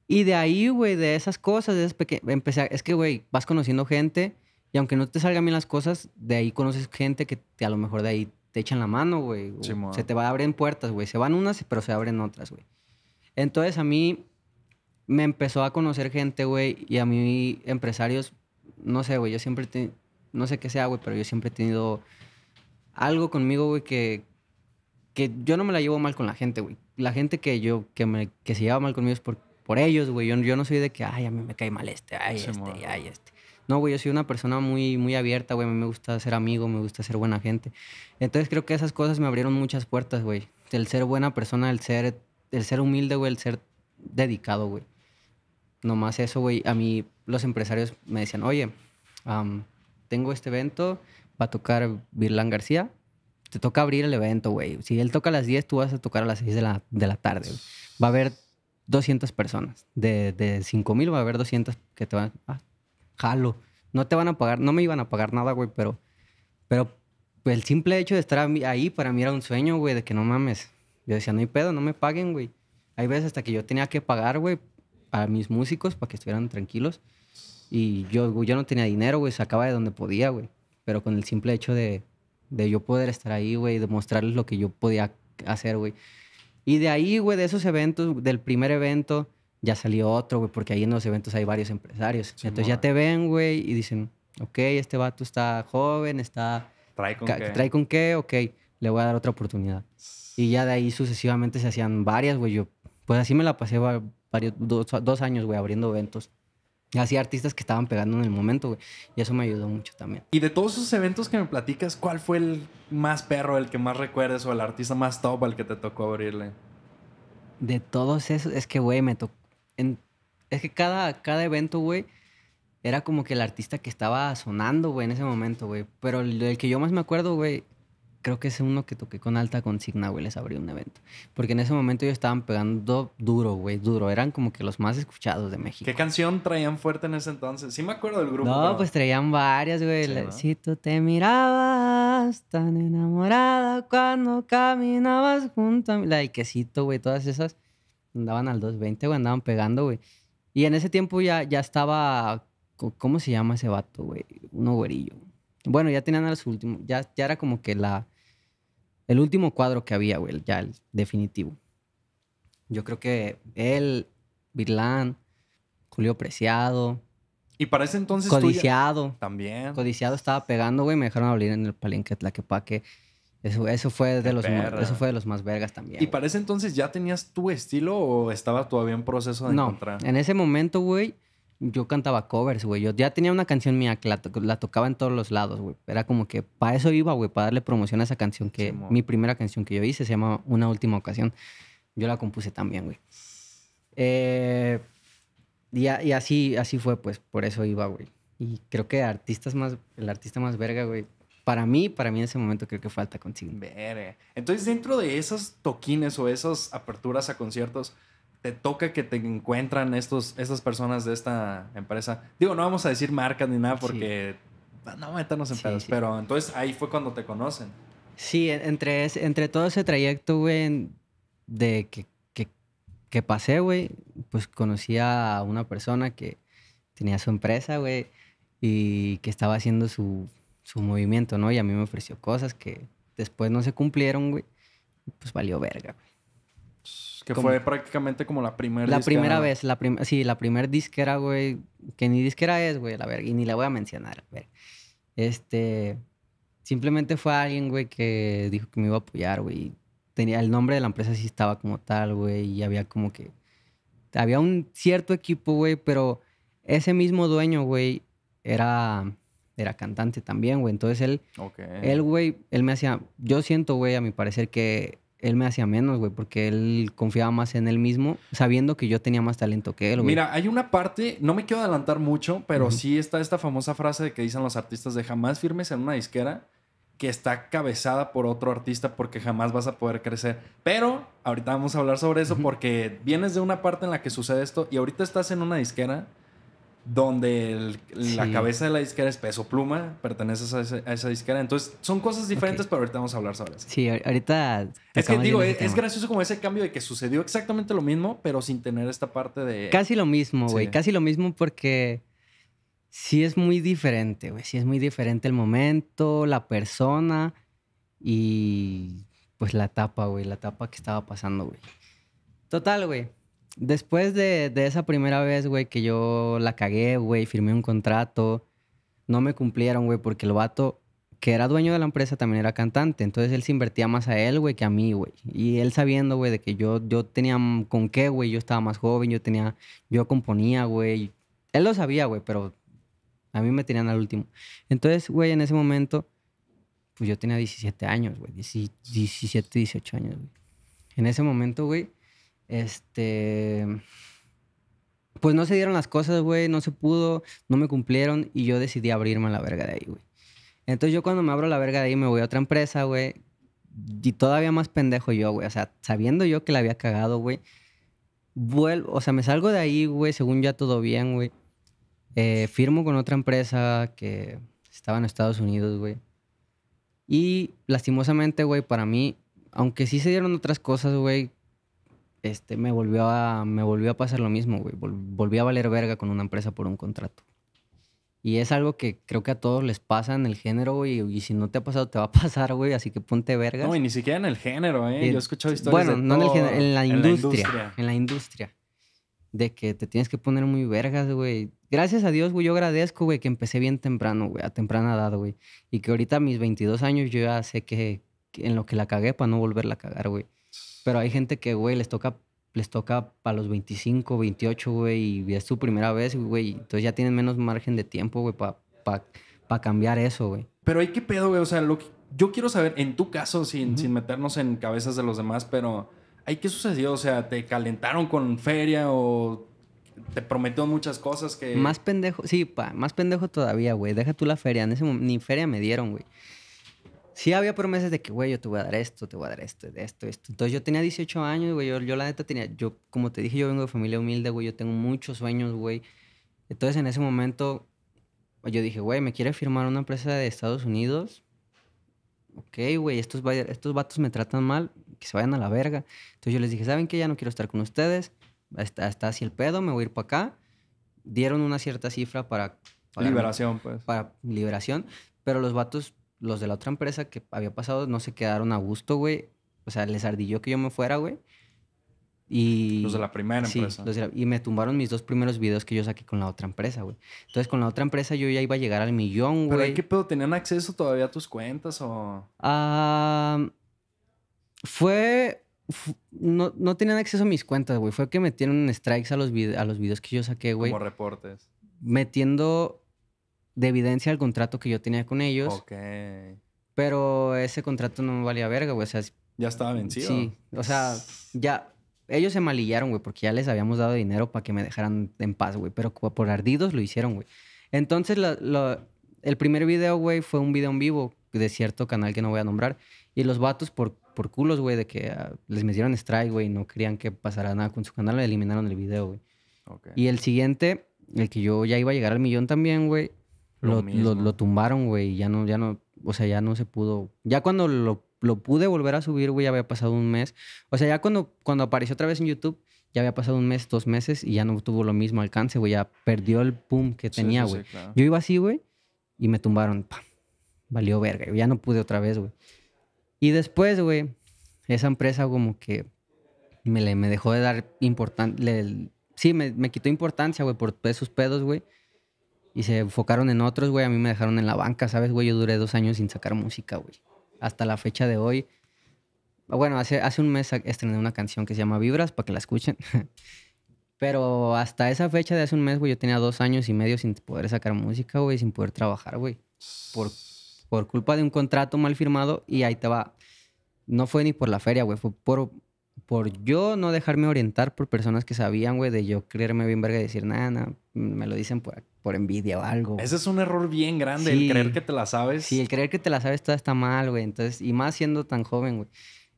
Y de ahí, güey, de esas cosas, de empecé es que, güey, vas conociendo gente y aunque no te salgan bien las cosas, de ahí conoces gente que te, a lo mejor de ahí te echan la mano, güey. se te va a puertas, güey. Se van unas, pero se abren otras, güey. Entonces a mí me empezó a conocer gente, güey, y a mí empresarios no sé, güey, yo siempre, te, no sé qué sea, güey, pero yo siempre he tenido algo conmigo, güey, que, que yo no me la llevo mal con la gente, güey. La gente que yo, que, me, que se lleva mal conmigo es por, por ellos, güey. Yo, no soy de que, ay, a mí me cae mal este, ay, este, ay, este. No, güey, yo soy una persona muy, muy abierta, güey. A mí me gusta ser amigo, me gusta ser buena gente. Entonces creo que esas cosas me abrieron muchas puertas, güey. El ser buena persona, el ser, el ser humilde, güey, el ser dedicado, güey nomás eso, güey. A mí los empresarios me decían, oye, tengo este evento, va a tocar Virlan García. Te toca abrir el evento, güey. Si él toca a las 10, tú vas a tocar a las 6 de la, de la tarde. Va a haber 200 personas. De, de mil va a haber 200 que te van a... Ah, jalo. No te van a pagar, no me iban a pagar nada, güey, pero, pero el simple hecho de estar ahí para mí era un sueño, güey, de que no mames. Yo decía, no hay pedo, no me paguen, güey. Hay veces hasta que yo tenía que pagar, güey, a mis músicos para que estuvieran tranquilos. Y yo, yo no tenía dinero, güey, sacaba de donde podía, güey. Pero con el simple hecho de, de yo poder estar ahí, güey, de lo que yo podía hacer, güey. Y de ahí, güey, de esos eventos, del primer evento, ya salió otro, güey, porque ahí en los eventos hay varios empresarios. Entonces ya te ven, güey, y dicen, ok, este vato está joven, está... Trae con qué. Trae con qué, ok, le voy a dar otra oportunidad. Y ya de ahí sucesivamente se hacían varias, güey. Yo, pues así me la pasé varios, dos, años, güey, abriendo eventos. Así artistas que estaban pegando en el momento, güey. Y eso me ayudó mucho también. Y de todos esos eventos que me platicas, ¿cuál fue el más perro, el que más recuerdes o el artista más top al que te tocó abrirle? De todos esos, es que, güey, me tocó... es que cada, cada evento, güey, era como que el artista que estaba sonando, güey, en ese momento, güey. Pero el, el que yo más me acuerdo, güey, creo que es uno que toqué con alta consigna, güey, les abrí un evento. Porque en ese momento ellos estaban pegando duro, güey, duro. Eran como que los más escuchados de México. ¿Qué canción traían fuerte en ese entonces? Sí me acuerdo del grupo. No, pues traían varias, güey. Si tú te mirabas tan enamorada cuando caminabas junto a mí. La de quesito, güey, todas esas andaban al 220, güey, andaban pegando, güey. Y en ese tiempo ya, ya estaba... ¿Cómo se llama ese vato, güey? Uno güerillo. Bueno, ya tenían a los últimos, ya, ya era como que la, el último cuadro que había, güey, ya el definitivo. Yo creo que él, Virlán, Julio Preciado. Y para ese entonces. Codiciado. También. Codiciado estaba pegando, güey. Me dejaron abrir en el palenque que Eso, eso, fue de los eso fue de los más vergas también. ¿Y para ese entonces ya tenías tu estilo o estaba todavía en proceso de no, En ese momento, güey, yo cantaba covers, güey. Yo ya tenía una canción mía que la, tocaba en todos los lados, güey. Era como que para eso iba, güey, para darle promoción a esa canción que mi primera canción que yo hice se llama Una última ocasión. Yo la compuse también, güey. Eh, y, así, así fue, pues, por eso iba, güey. Y creo que artistas más, el artista más verga, güey. Para mí, para mí en ese momento creo que falta consigo. Entonces, dentro de esos toquines o esas aperturas a conciertos, te toca que te encuentran estos, estas personas de esta empresa. Digo, no vamos a decir marcas ni nada porque ah, no meternos en pedos, pero entonces ahí fue cuando te conocen. Sí, entre, entre todo ese trayecto, güey, de que, que, que pasé, güey, pues conocí a una persona que tenía su empresa, güey, y que estaba haciendo su, su movimiento, ¿no? Y a mí me ofreció cosas que después no se cumplieron, güey, pues valió verga, güey. Que fue prácticamente como la primera La primera vez, la sí, la primera disquera, güey, que ni disquera es, güey, la verga, y ni la voy a mencionar, a ver. Este, simplemente fue alguien, güey, que dijo que me iba a apoyar, güey. Tenía el nombre de la empresa sí estaba como tal, güey, y había como que había un cierto equipo, güey, pero ese mismo dueño, güey, era era cantante también, güey. Entonces él, él, güey, él me hacía, yo siento, güey, a mi parecer que él me hacía menos, güey, porque él confiaba más en él mismo, sabiendo que yo tenía más talento que él, güey. Mira, hay una parte, no me quiero adelantar mucho, pero sí está esta famosa frase de que dicen los artistas de jamás firmes en una disquera que está cabezada por otro artista porque jamás vas a poder crecer. Pero ahorita vamos a hablar sobre eso porque vienes de una parte en la que sucede esto y ahorita estás en una disquera donde la cabeza de la disquera es Peso Pluma, perteneces a, esa disquera. Entonces, son cosas diferentes, pero ahorita vamos a hablar sobre eso. Sí, ahorita... Es que digo, es, gracioso como ese cambio de que sucedió exactamente lo mismo, pero sin tener esta parte de... Casi lo mismo, güey, casi lo mismo porque sí es muy diferente, güey, sí es muy diferente el momento, la persona y pues la etapa, güey, la etapa que estaba pasando, güey. Total, güey. Después de, esa primera vez, güey, que yo la cagué, güey, firmé un contrato, no me cumplieron, güey, porque el vato que era dueño de la empresa también era cantante, entonces él se invertía más a él, güey, que a mí, güey. Y él sabiendo, güey, de que yo, yo tenía con qué, güey, yo estaba más joven, yo tenía, yo componía, güey. Él lo sabía, güey, pero a mí me tenían al último. Entonces, güey, en ese momento, pues yo tenía 17 años, güey, 17, 18 años, güey. En ese momento, güey, este. Pues no se dieron las cosas, güey, no se pudo, no me cumplieron y yo decidí abrirme a la verga de ahí, güey. Entonces yo cuando me abro la verga de ahí me voy a otra empresa, güey. Y todavía más pendejo yo, güey. O sea, sabiendo yo que la había cagado, güey. Vuelvo, o sea, me salgo de ahí, güey, según ya todo bien, güey. Eh, firmo con otra empresa que estaba en Estados Unidos, güey. Y lastimosamente, güey, para mí, aunque sí se dieron otras cosas, güey, este, me volvió a, me volvió a pasar lo mismo, güey. Volví a valer verga con una empresa por un contrato. Y es algo que creo que a todos les pasa en el género, güey. Y si no te ha pasado, te va a pasar, güey. Así que ponte vergas. No, y ni siquiera en el género, ¿eh? Yo he escuchado historias. Bueno, no en el género, en la industria. En la industria. de que te tienes que poner muy vergas, güey. Gracias a Dios, güey, yo agradezco, güey, que empecé bien temprano, güey, a temprana edad, güey. Y que ahorita a mis 22 años yo ya sé que, que en lo que la cagué para no volverla a cagar, güey. Pero hay gente que, güey, les toca les toca para los 25, 28, güey, y es tu primera vez, güey. Entonces ya tienen menos margen de tiempo, güey, para cambiar eso, güey. Pero hay que pedo, güey. O sea, lo yo quiero saber, en tu caso, sin, sin meternos en cabezas de los demás, pero ¿hay qué sucedió? O sea, ¿te calentaron con feria o te prometieron muchas cosas que. Más pendejo, sí, más pendejo todavía, güey. Deja tú la feria. En ese momento, ni feria me dieron, güey sí había promesas de que, güey, yo te voy a dar esto, te voy a dar esto, esto, esto. Entonces yo tenía 18 años, güey, yo, yo, la neta tenía, yo como te dije, yo vengo de familia humilde, güey, yo tengo muchos sueños, güey. Entonces en ese momento yo dije, güey, me quiere firmar una empresa de Estados Unidos. Ok, güey, estos, estos vatos me tratan mal, que se vayan a la verga. Entonces yo les dije, ¿saben qué? Ya no quiero estar con ustedes, está, está así el pedo, me voy a ir para acá. Dieron una cierta cifra para... para liberación, pues. Para liberación, pero los vatos los de la otra empresa que había pasado no se quedaron a gusto, güey. O sea, les ardilló que yo me fuera, güey. Y, los de la primera sí, empresa. y me tumbaron mis dos primeros videos que yo saqué con la otra empresa, güey. Entonces, con la otra empresa yo ya iba a llegar al millón, güey. ¿Pero qué pedo? ¿Tenían acceso todavía a tus cuentas o...? fue... No, no, tenían acceso a mis cuentas, güey. Fue que metieron strikes a los, a los videos que yo saqué, güey. Como reportes. Metiendo de evidencia el contrato que yo tenía con ellos. Ok. Pero ese contrato no me valía verga, güey. O sea, ya estaba vencido. Sí, o sea, ya. Ellos se malillaron, güey, porque ya les habíamos dado dinero para que me dejaran en paz, güey. Pero por ardidos lo hicieron, güey. Entonces, el primer video, güey, fue un video en vivo de cierto canal que no voy a nombrar. Y los vatos, por, por culos, güey, de que ah, les metieron strike, güey, no querían que pasara nada con su canal, eliminaron el video, güey. Okay. Y el siguiente, el que yo ya iba a llegar al millón también, güey, lo, tumbaron, güey. Ya no, ya no, o sea, ya no se pudo. Ya cuando lo, pude volver a subir, güey, ya había pasado un mes. O sea, ya cuando, cuando apareció otra vez en YouTube, ya había pasado un mes, dos meses y ya no tuvo lo mismo alcance, güey. Ya perdió el pum que tenía, güey. Yo iba así, güey, y me tumbaron. ¡Pam! Valió verga. ya no pude otra vez, güey. Y después, güey, esa empresa como que me, me dejó de dar importancia. Sí, me, me quitó importancia, güey, por esos pedos, güey y se enfocaron en otros, güey. A mí me dejaron en la banca, ¿sabes, güey? Yo duré dos años sin sacar música, güey. Hasta la fecha de hoy. Bueno, hace, hace un mes estrené una canción que se llama Vibras, para que la escuchen. Pero hasta esa fecha de hace un mes, güey, yo tenía dos años y medio sin poder sacar música, güey, sin poder trabajar, güey. Por, por culpa de un contrato mal firmado y ahí te va. No fue ni por la feria, güey, fue por, por yo no dejarme orientar por personas que sabían, güey, de yo creerme bien verga y decir, nada, nada me lo dicen por, por envidia o algo. Ese es un error bien grande, el creer que te la sabes. Sí, el creer que te la sabes toda está mal, güey. Entonces, y más siendo tan joven, güey.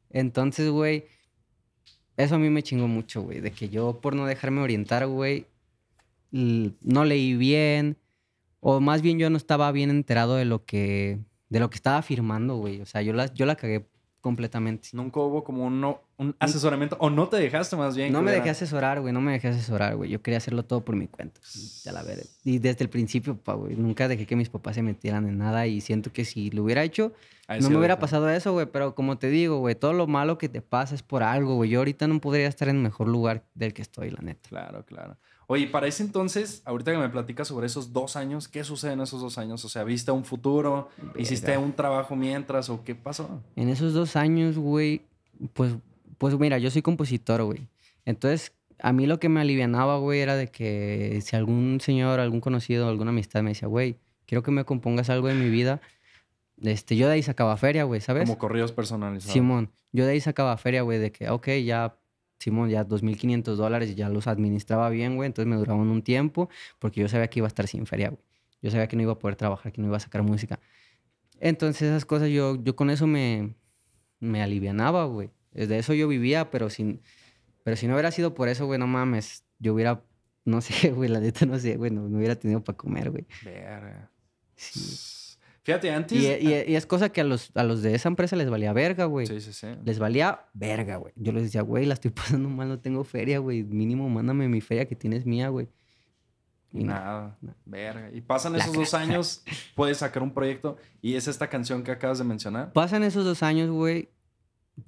Entonces, güey, eso a mí me chingó mucho, güey. De que yo, por no dejarme orientar, güey, no leí bien. O más bien yo no estaba bien enterado de lo que, de lo que estaba afirmando, güey. O sea, yo la, yo la cagué completamente. Nunca hubo como un, un asesoramiento o no te dejaste más bien. No me dejé asesorar, güey, no me dejé asesorar, güey. Yo quería hacerlo todo por mi cuenta. Ya la veré. Y desde el principio, güey, nunca dejé que mis papás se metieran en nada y siento que si lo hubiera hecho, no me hubiera pasado eso, güey. Pero como te digo, güey, todo lo malo que te pasa es por algo, güey. Yo ahorita no podría estar en mejor lugar del que estoy, la neta. Claro, claro. Oye, para ese entonces, ahorita que me platicas sobre esos dos años, ¿qué sucede en esos dos años? O sea, ¿viste un futuro? ¿Hiciste un trabajo mientras o qué pasó? En esos dos años, güey, pues, pues mira, yo soy compositor, güey. Entonces, a mí lo que me alivianaba, güey, era de que si algún señor, algún conocido, alguna amistad me decía, güey, quiero que me compongas algo de mi vida, este, yo de ahí sacaba feria, güey, ¿sabes? Como corridos personalizados. Simón, yo de ahí sacaba feria, güey, de que, ok, ya Simón, ya 2.500 dólares y ya los administraba bien, güey. Entonces me duraban un tiempo porque yo sabía que iba a estar sin feria, güey. Yo sabía que no iba a poder trabajar, que no iba a sacar música. Entonces esas cosas yo, yo con eso me, me alivianaba, güey. Desde eso yo vivía, pero, sin, pero si no hubiera sido por eso, güey, no mames. Yo hubiera, no sé, güey, la neta no sé, güey, no, no hubiera tenido para comer, güey. Verga. Sí. Fíjate, antes. Y, es cosa que a los, de esa empresa les valía verga, güey. Sí, sí, sí. Les valía verga, güey. Yo les decía, güey, la estoy pasando mal, no tengo feria, güey. Mínimo, mándame mi feria que tienes mía, güey. Y nada, verga. Y pasan esos dos años, puedes sacar un proyecto y es esta canción que acabas de mencionar. Pasan esos dos años, güey.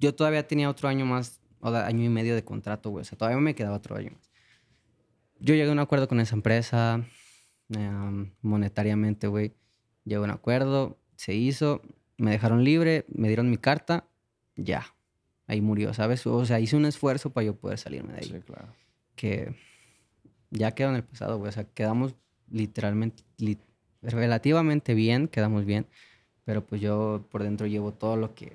Yo todavía tenía otro año más, o año y medio de contrato, güey. O sea, todavía me quedaba otro año más. Yo llegué a un acuerdo con esa empresa, em, monetariamente, güey Llegó un acuerdo, se hizo, me dejaron libre, me dieron mi carta, ya. Ahí murió, ¿sabes? O sea, hice un esfuerzo para yo poder salirme de ahí. Sí, claro. Que ya quedó en el pasado, güey. O sea, quedamos literalmente, relativamente bien, quedamos bien. Pero pues yo por dentro llevo todo lo que...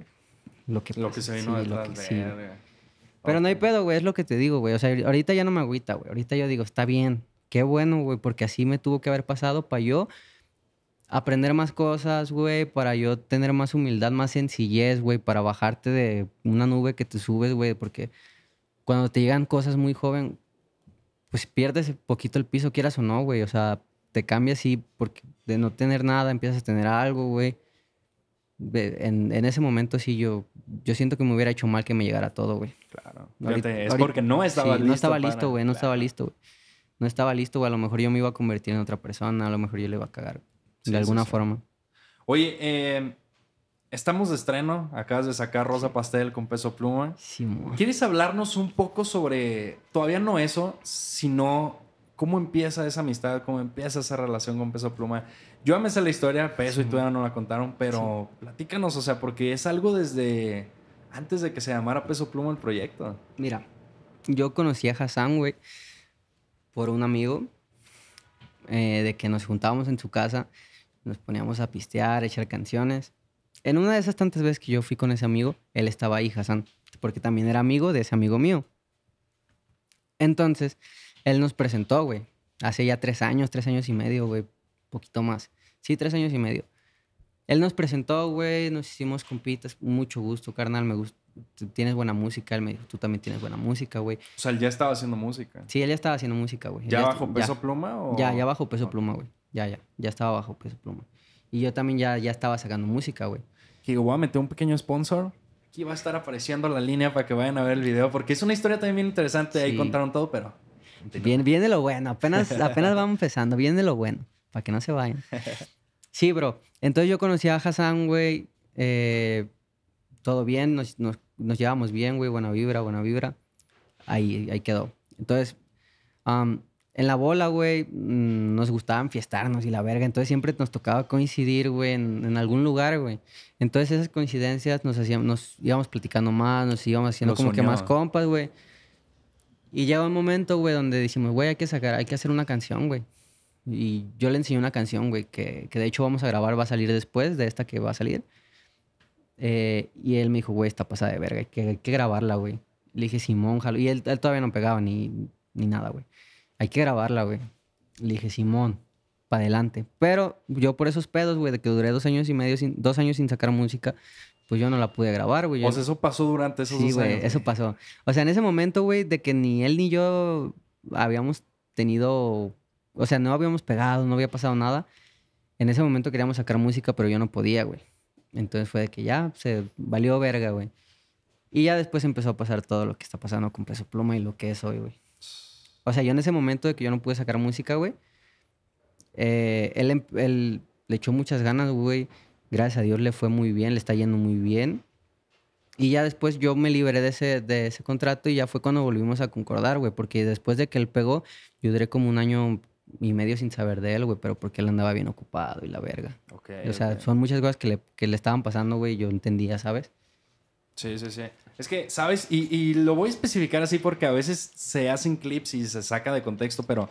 Lo que, lo que se vino sí, lo de Pero no hay pedo, güey. Es lo que te digo, güey. O sea, ahorita ya no me agüita, güey. Ahorita yo digo, está bien. Qué bueno, güey. Porque así me tuvo que haber pasado para yo aprender más cosas, güey, para yo tener más humildad, más sencillez, güey, para bajarte de una nube que te subes, güey, porque cuando te llegan cosas muy joven, pues pierdes poquito el piso, quieras o no, güey, o sea, te cambias y porque de no tener nada empiezas a tener algo, güey. En, ese momento sí yo, yo siento que me hubiera hecho mal que me llegara todo, güey. Claro. es porque no estaba listo. No estaba listo, güey, no estaba listo, güey. No estaba listo, güey. A lo mejor yo me iba a convertir en otra persona, a lo mejor yo le iba a cagar de alguna forma. Oye, em, estamos de estreno. Acabas de sacar Rosa Pastel con Peso Pluma. Sí, ¿Quieres hablarnos un poco sobre, todavía no eso, sino cómo empieza esa amistad, cómo empieza esa relación con Peso Pluma? Yo a me sé la historia, Peso y tú no la contaron, pero platícanos, o sea, porque es algo desde antes de que se llamara Peso Pluma el proyecto. Mira, yo conocí a Hassan, güey, por un amigo, eh, de que nos juntábamos en su casa nos poníamos a pistear, a echar canciones. En una de esas tantas veces que yo fui con ese amigo, él estaba ahí, Hassan, porque también era amigo de ese amigo mío. Entonces, él nos presentó, güey, hace ya tres años, tres años y medio, güey, poquito más. Sí, tres años y medio. Él nos presentó, güey, nos hicimos compitas, mucho gusto, carnal, me gusta, tienes buena música, él me dijo, tú también tienes buena música, güey. O sea, él ya estaba haciendo música. Sí, él ya estaba haciendo música, güey. ¿Ya, bajo peso pluma o...? Ya, ya bajo peso pluma, güey ya, ya, ya estaba bajo peso pluma. Y yo también ya, ya estaba sacando música, güey. digo, voy a meter un pequeño sponsor. Aquí va a estar apareciendo la línea para que vayan a ver el video, porque es una historia también bien interesante. Ahí contaron todo, pero. Bien, viene de lo bueno. Apenas, apenas vamos empezando. Bien de lo bueno, para que no se vayan. Sí, bro. Entonces yo conocí a Hassan, güey. Eh, todo bien, nos, nos, llevamos bien, güey. Buena vibra, buena vibra. Ahí, ahí quedó. Entonces, en la bola, güey, mm, nos gustaban fiestarnos y la verga. Entonces siempre nos tocaba coincidir, güey, en, algún lugar, güey. Entonces esas coincidencias nos hacían, nos íbamos platicando más, nos íbamos haciendo como que más compas, güey. Y llegó un momento, güey, donde decimos, güey, hay que sacar, hay que hacer una canción, güey. Y yo le enseñé una canción, güey, que, que, de hecho vamos a grabar, va a salir después de esta que va a salir. Eh, y él me dijo, güey, está pasada de verga, hay que, hay que grabarla, güey. Le dije, Simón, jalo. Y él, él todavía no pegaba ni, ni nada, güey hay que grabarla, güey. Le dije, Simón, para adelante. Pero yo por esos pedos, güey, de que duré dos años y medio, sin, dos años sin sacar música, pues yo no la pude grabar, güey. O sea, eso pasó durante esos sí, güey, eso pasó. O sea, en ese momento, güey, de que ni él ni yo habíamos tenido, o sea, no habíamos pegado, no había pasado nada. En ese momento queríamos sacar música, pero yo no podía, güey. Entonces fue de que ya se valió verga, güey. Y ya después empezó a pasar todo lo que está pasando con Peso Pluma y lo que es hoy, güey. O sea, yo en ese momento de que yo no pude sacar música, güey, eh, em, él, le echó muchas ganas, güey. Gracias a Dios le fue muy bien, le está yendo muy bien. Y ya después yo me liberé de ese, de ese contrato y ya fue cuando volvimos a concordar, güey, porque después de que él pegó, yo duré como un año y medio sin saber de él, güey, pero porque él andaba bien ocupado y la verga. Okay, o sea, son muchas cosas que le, que le estaban pasando, güey, yo entendía, ¿sabes? Sí, sí, sí. Es que, ¿sabes? Y, y, lo voy a especificar así porque a veces se hacen clips y se saca de contexto, pero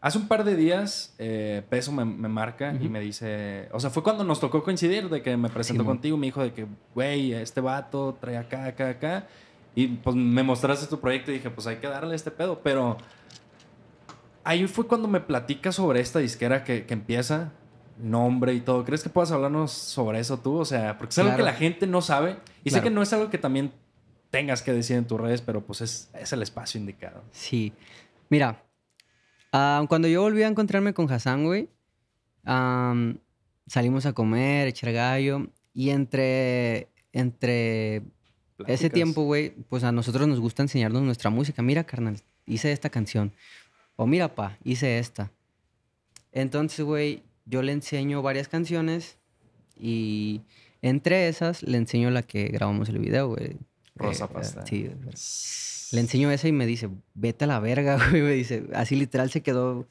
hace un par de días eh, Peso me, me marca y me dice, o sea, fue cuando nos tocó coincidir de que me presento contigo, me dijo de que, güey, este vato trae acá, acá, acá. Y pues me mostraste tu proyecto y dije, pues hay que darle este pedo, pero ahí fue cuando me platica sobre esta disquera que, que empieza nombre y todo. ¿Crees que puedas hablarnos sobre eso tú? O sea, porque es algo que la gente no sabe. Y sé que no es algo que también tengas que decir en tus redes, pero pues es, el espacio indicado. Sí. Mira, ah, cuando yo volví a encontrarme con Hassan, güey, salimos a comer, echar gallo. Y entre, entre ese tiempo, güey, pues a nosotros nos gusta enseñarnos nuestra música. Mira, carnal, hice esta canción. O mira, pa, hice esta. Entonces, güey, yo le enseño varias canciones y entre esas le enseño la que grabamos el video, güey. Rosa eh, Pasta. le enseño esa y me dice, vete a la verga, güey. Me dice, así literal se quedó.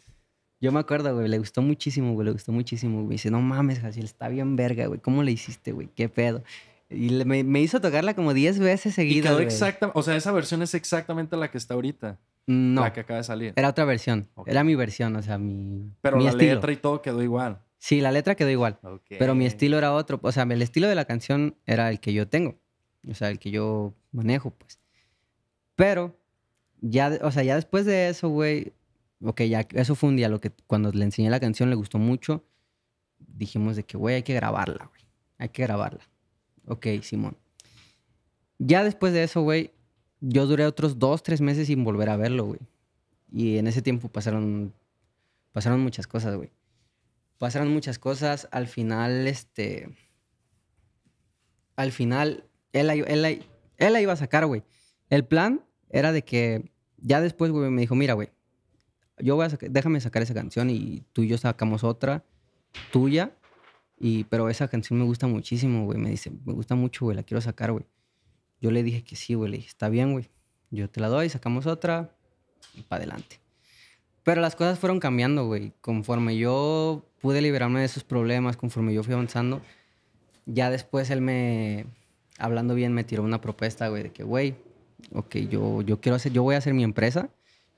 Yo me acuerdo, güey, le gustó muchísimo, güey, le gustó muchísimo. Me dice, no mames, así está bien verga, güey. ¿Cómo le hiciste, güey? ¿Qué pedo? Y me, hizo tocarla como 10 veces seguida. Y o sea, esa versión es exactamente la que está ahorita. No. La que acaba de salir. Era otra versión. Era mi versión, o sea, mi. Pero mi la letra y todo quedó igual. Sí, la letra quedó igual. Pero mi estilo era otro. O sea, el estilo de la canción era el que yo tengo. O sea, el que yo manejo, pues. Pero, ya, o sea, ya después de eso, güey. Ok, ya, eso fue un día lo que cuando le enseñé la canción le gustó mucho. Dijimos de que, güey, hay que grabarla, güey. Hay que grabarla. Ok, Simón. Ya después de eso, güey, yo duré otros dos, tres meses sin volver a verlo, güey. Y en ese tiempo pasaron, pasaron muchas cosas, güey. Pasaron muchas cosas. Al final, este... Al final, él, él, la iba a sacar, güey. El plan era de que ya después, güey, me dijo, mira, güey, yo voy a déjame sacar esa canción y tú y yo sacamos otra tuya. Y, pero esa canción me gusta muchísimo, güey. Me dice, me gusta mucho, güey, la quiero sacar, güey. Yo le dije que sí, güey. Le dije, está bien, güey. Yo te la doy, sacamos otra y para adelante. Pero las cosas fueron cambiando, güey. Conforme yo pude liberarme de esos problemas, conforme yo fui avanzando, ya después él me, hablando bien, me tiró una propuesta, güey, de que, güey, ok, yo, yo quiero hacer, yo voy a hacer mi empresa.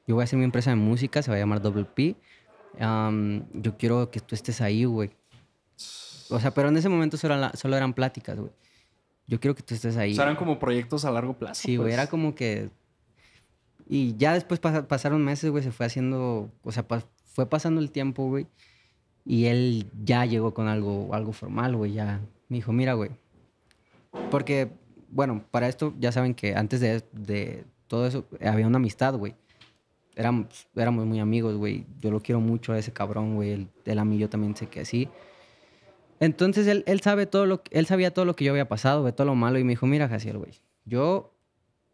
Yo voy a hacer mi empresa de música, se va a llamar Double P. yo quiero que tú estés ahí, güey. O sea, pero en ese momento solo, solo eran pláticas, güey yo quiero que tú estés ahí. O sea, eran como proyectos a largo plazo. Sí, güey, pues. era como que... Y ya después pasaron meses, güey, se fue haciendo, o sea, fue pasando el tiempo, güey. Y él ya llegó con algo, algo formal, güey, ya. Me dijo, mira, güey. Porque, bueno, para esto ya saben que antes de, de todo eso había una amistad, güey. Éramos, éramos muy amigos, güey. Yo lo quiero mucho a ese cabrón, güey. el él mí yo también sé que así. Entonces él, sabe todo lo, él sabía todo lo que yo había pasado, de todo lo malo, y me dijo, mira, Jaciel, güey, yo,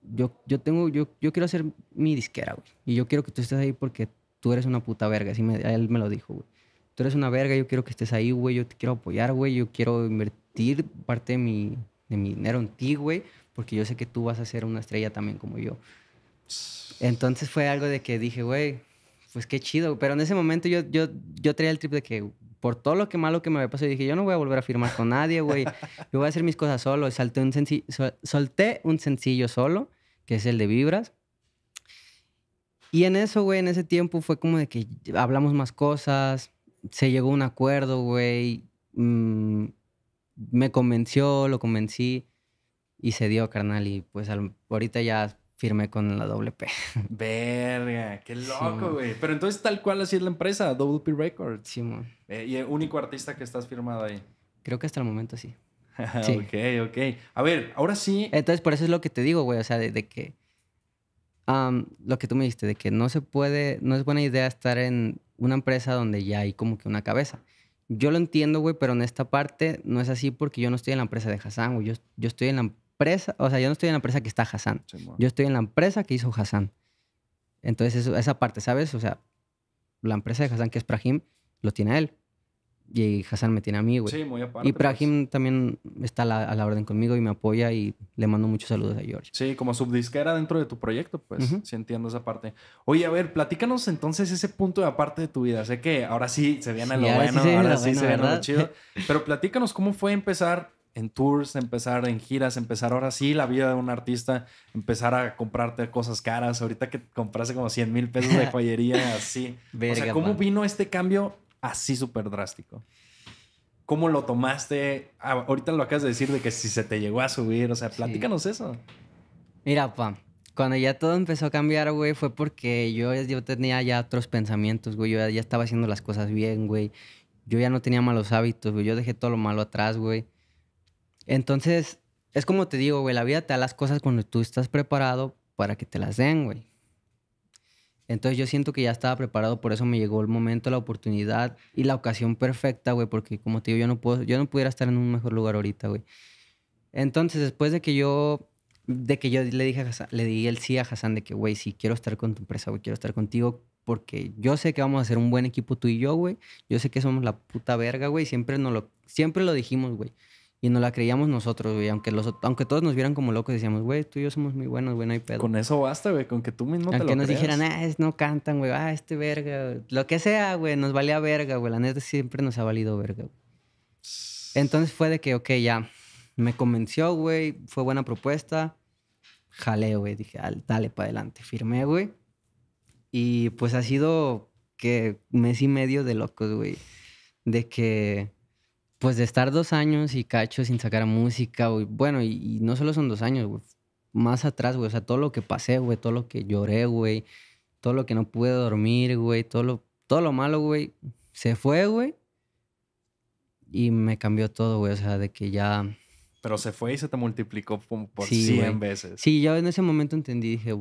yo, yo, tengo, yo, yo quiero hacer mi disquera, güey. Y yo quiero que tú estés ahí porque tú eres una puta verga. Así me, él me lo dijo, güey. Tú eres una verga, yo quiero que estés ahí, güey. Yo te quiero apoyar, güey. Yo quiero invertir parte de mi, de mi dinero en ti, güey. Porque yo sé que tú vas a ser una estrella también como yo. Entonces fue algo de que dije, güey, pues qué chido. Pero en ese momento yo, yo, yo traía el trip de que por todo lo que malo que me había pasado, dije, yo no voy a volver a firmar con nadie, güey. Yo voy a hacer mis cosas solo. Salté un solté un sencillo solo, que es el de Vibras. Y en eso, güey, en ese tiempo fue como de que hablamos más cosas, se llegó a un acuerdo, güey. Mm, me convenció, lo convencí y se dio, carnal. Y pues ahorita ya firmé con la WP. Verga, qué loco, güey. Pero entonces tal cual así es la empresa, WP Records. Sí, güey. Eh, ¿Y el único artista que estás firmado ahí? Creo que hasta el momento sí. Ok, ok. A ver, ahora sí. Entonces por eso es lo que te digo, güey, o sea, de, que... lo que tú me dijiste, de que no se puede, no es buena idea estar en una empresa donde ya hay como que una cabeza. Yo lo entiendo, güey, pero en esta parte no es así porque yo no estoy en la empresa de Hassan, güey. Yo, yo estoy en la empresa, o sea, yo no estoy en la empresa que está Hassan. Yo estoy en la empresa que hizo Hassan. Entonces, esa parte, ¿sabes? O sea, la empresa de Hassan, que es Prahim, lo tiene él. Y Hassan me tiene a mí, güey. Sí, muy aparte. Y pues. Prahim también está a la, orden conmigo y me apoya y le mando muchos saludos a George. Sí, como subdisquera dentro de tu proyecto, pues, si sí entiendo esa parte. Oye, a ver, platícanos entonces ese punto de aparte de tu vida. Sé que ahora sí se viene a lo bueno, ahora sí se viene lo chido. Pero platícanos cómo fue empezar en tours, empezar en giras, empezar ahora sí la vida de un artista, empezar a comprarte cosas caras. Ahorita que compraste como 100 mil pesos de joyería, así. o sea, ¿cómo vino este cambio así súper drástico? ¿Cómo lo tomaste? Ah, ahorita lo acabas de decir de que si se te llegó a subir, o sea, platícanos eso. Mira, pa, cuando ya todo empezó a cambiar, güey, fue porque yo, yo tenía ya otros pensamientos, güey. Yo ya, estaba haciendo las cosas bien, güey. Yo ya no tenía malos hábitos, güey. Yo dejé todo lo malo atrás, güey entonces, es como te digo, güey, la vida te da las cosas cuando tú estás preparado para que te las den, güey. Entonces yo siento que ya estaba preparado, por eso me llegó el momento, la oportunidad y la ocasión perfecta, güey, porque como te digo, yo no puedo, yo no pudiera estar en un mejor lugar ahorita, güey. Entonces, después de que yo de que yo le dije le di el sí a Hassan de que, güey, sí quiero estar con tu empresa, güey, quiero estar contigo porque yo sé que vamos a ser un buen equipo tú y yo, güey. Yo sé que somos la puta verga, güey, siempre lo siempre lo dijimos, güey. Y no la creíamos nosotros, güey. Aunque, los, aunque todos nos vieran como locos, decíamos, güey, tú y yo somos muy buenos, güey, no hay pedo. Con eso basta, güey, con que tú mismo te lo nos dijeran, ah, es, no cantan, güey, ah, este verga, lo que sea, güey, nos valía verga, güey. La neta siempre nos ha valido verga, güey. Entonces fue de que, ok, ya, me convenció, güey, fue buena propuesta. Jalé, güey, dije, dale para adelante. Firmé, güey. Y pues ha sido que mes y medio de locos, güey. De que pues de estar dos años y cacho sin sacar música, güey. Bueno, y, no solo son dos años, güey. Más atrás, güey. O sea, todo lo que pasé, güey. Todo lo que lloré, güey. Todo lo que no pude dormir, güey. Todo lo, todo lo malo, güey. Se fue, güey. Y me cambió todo, güey. O sea, de que ya... Pero se fue y se te multiplicó por, cien veces. Sí, yo en ese momento entendí, dije...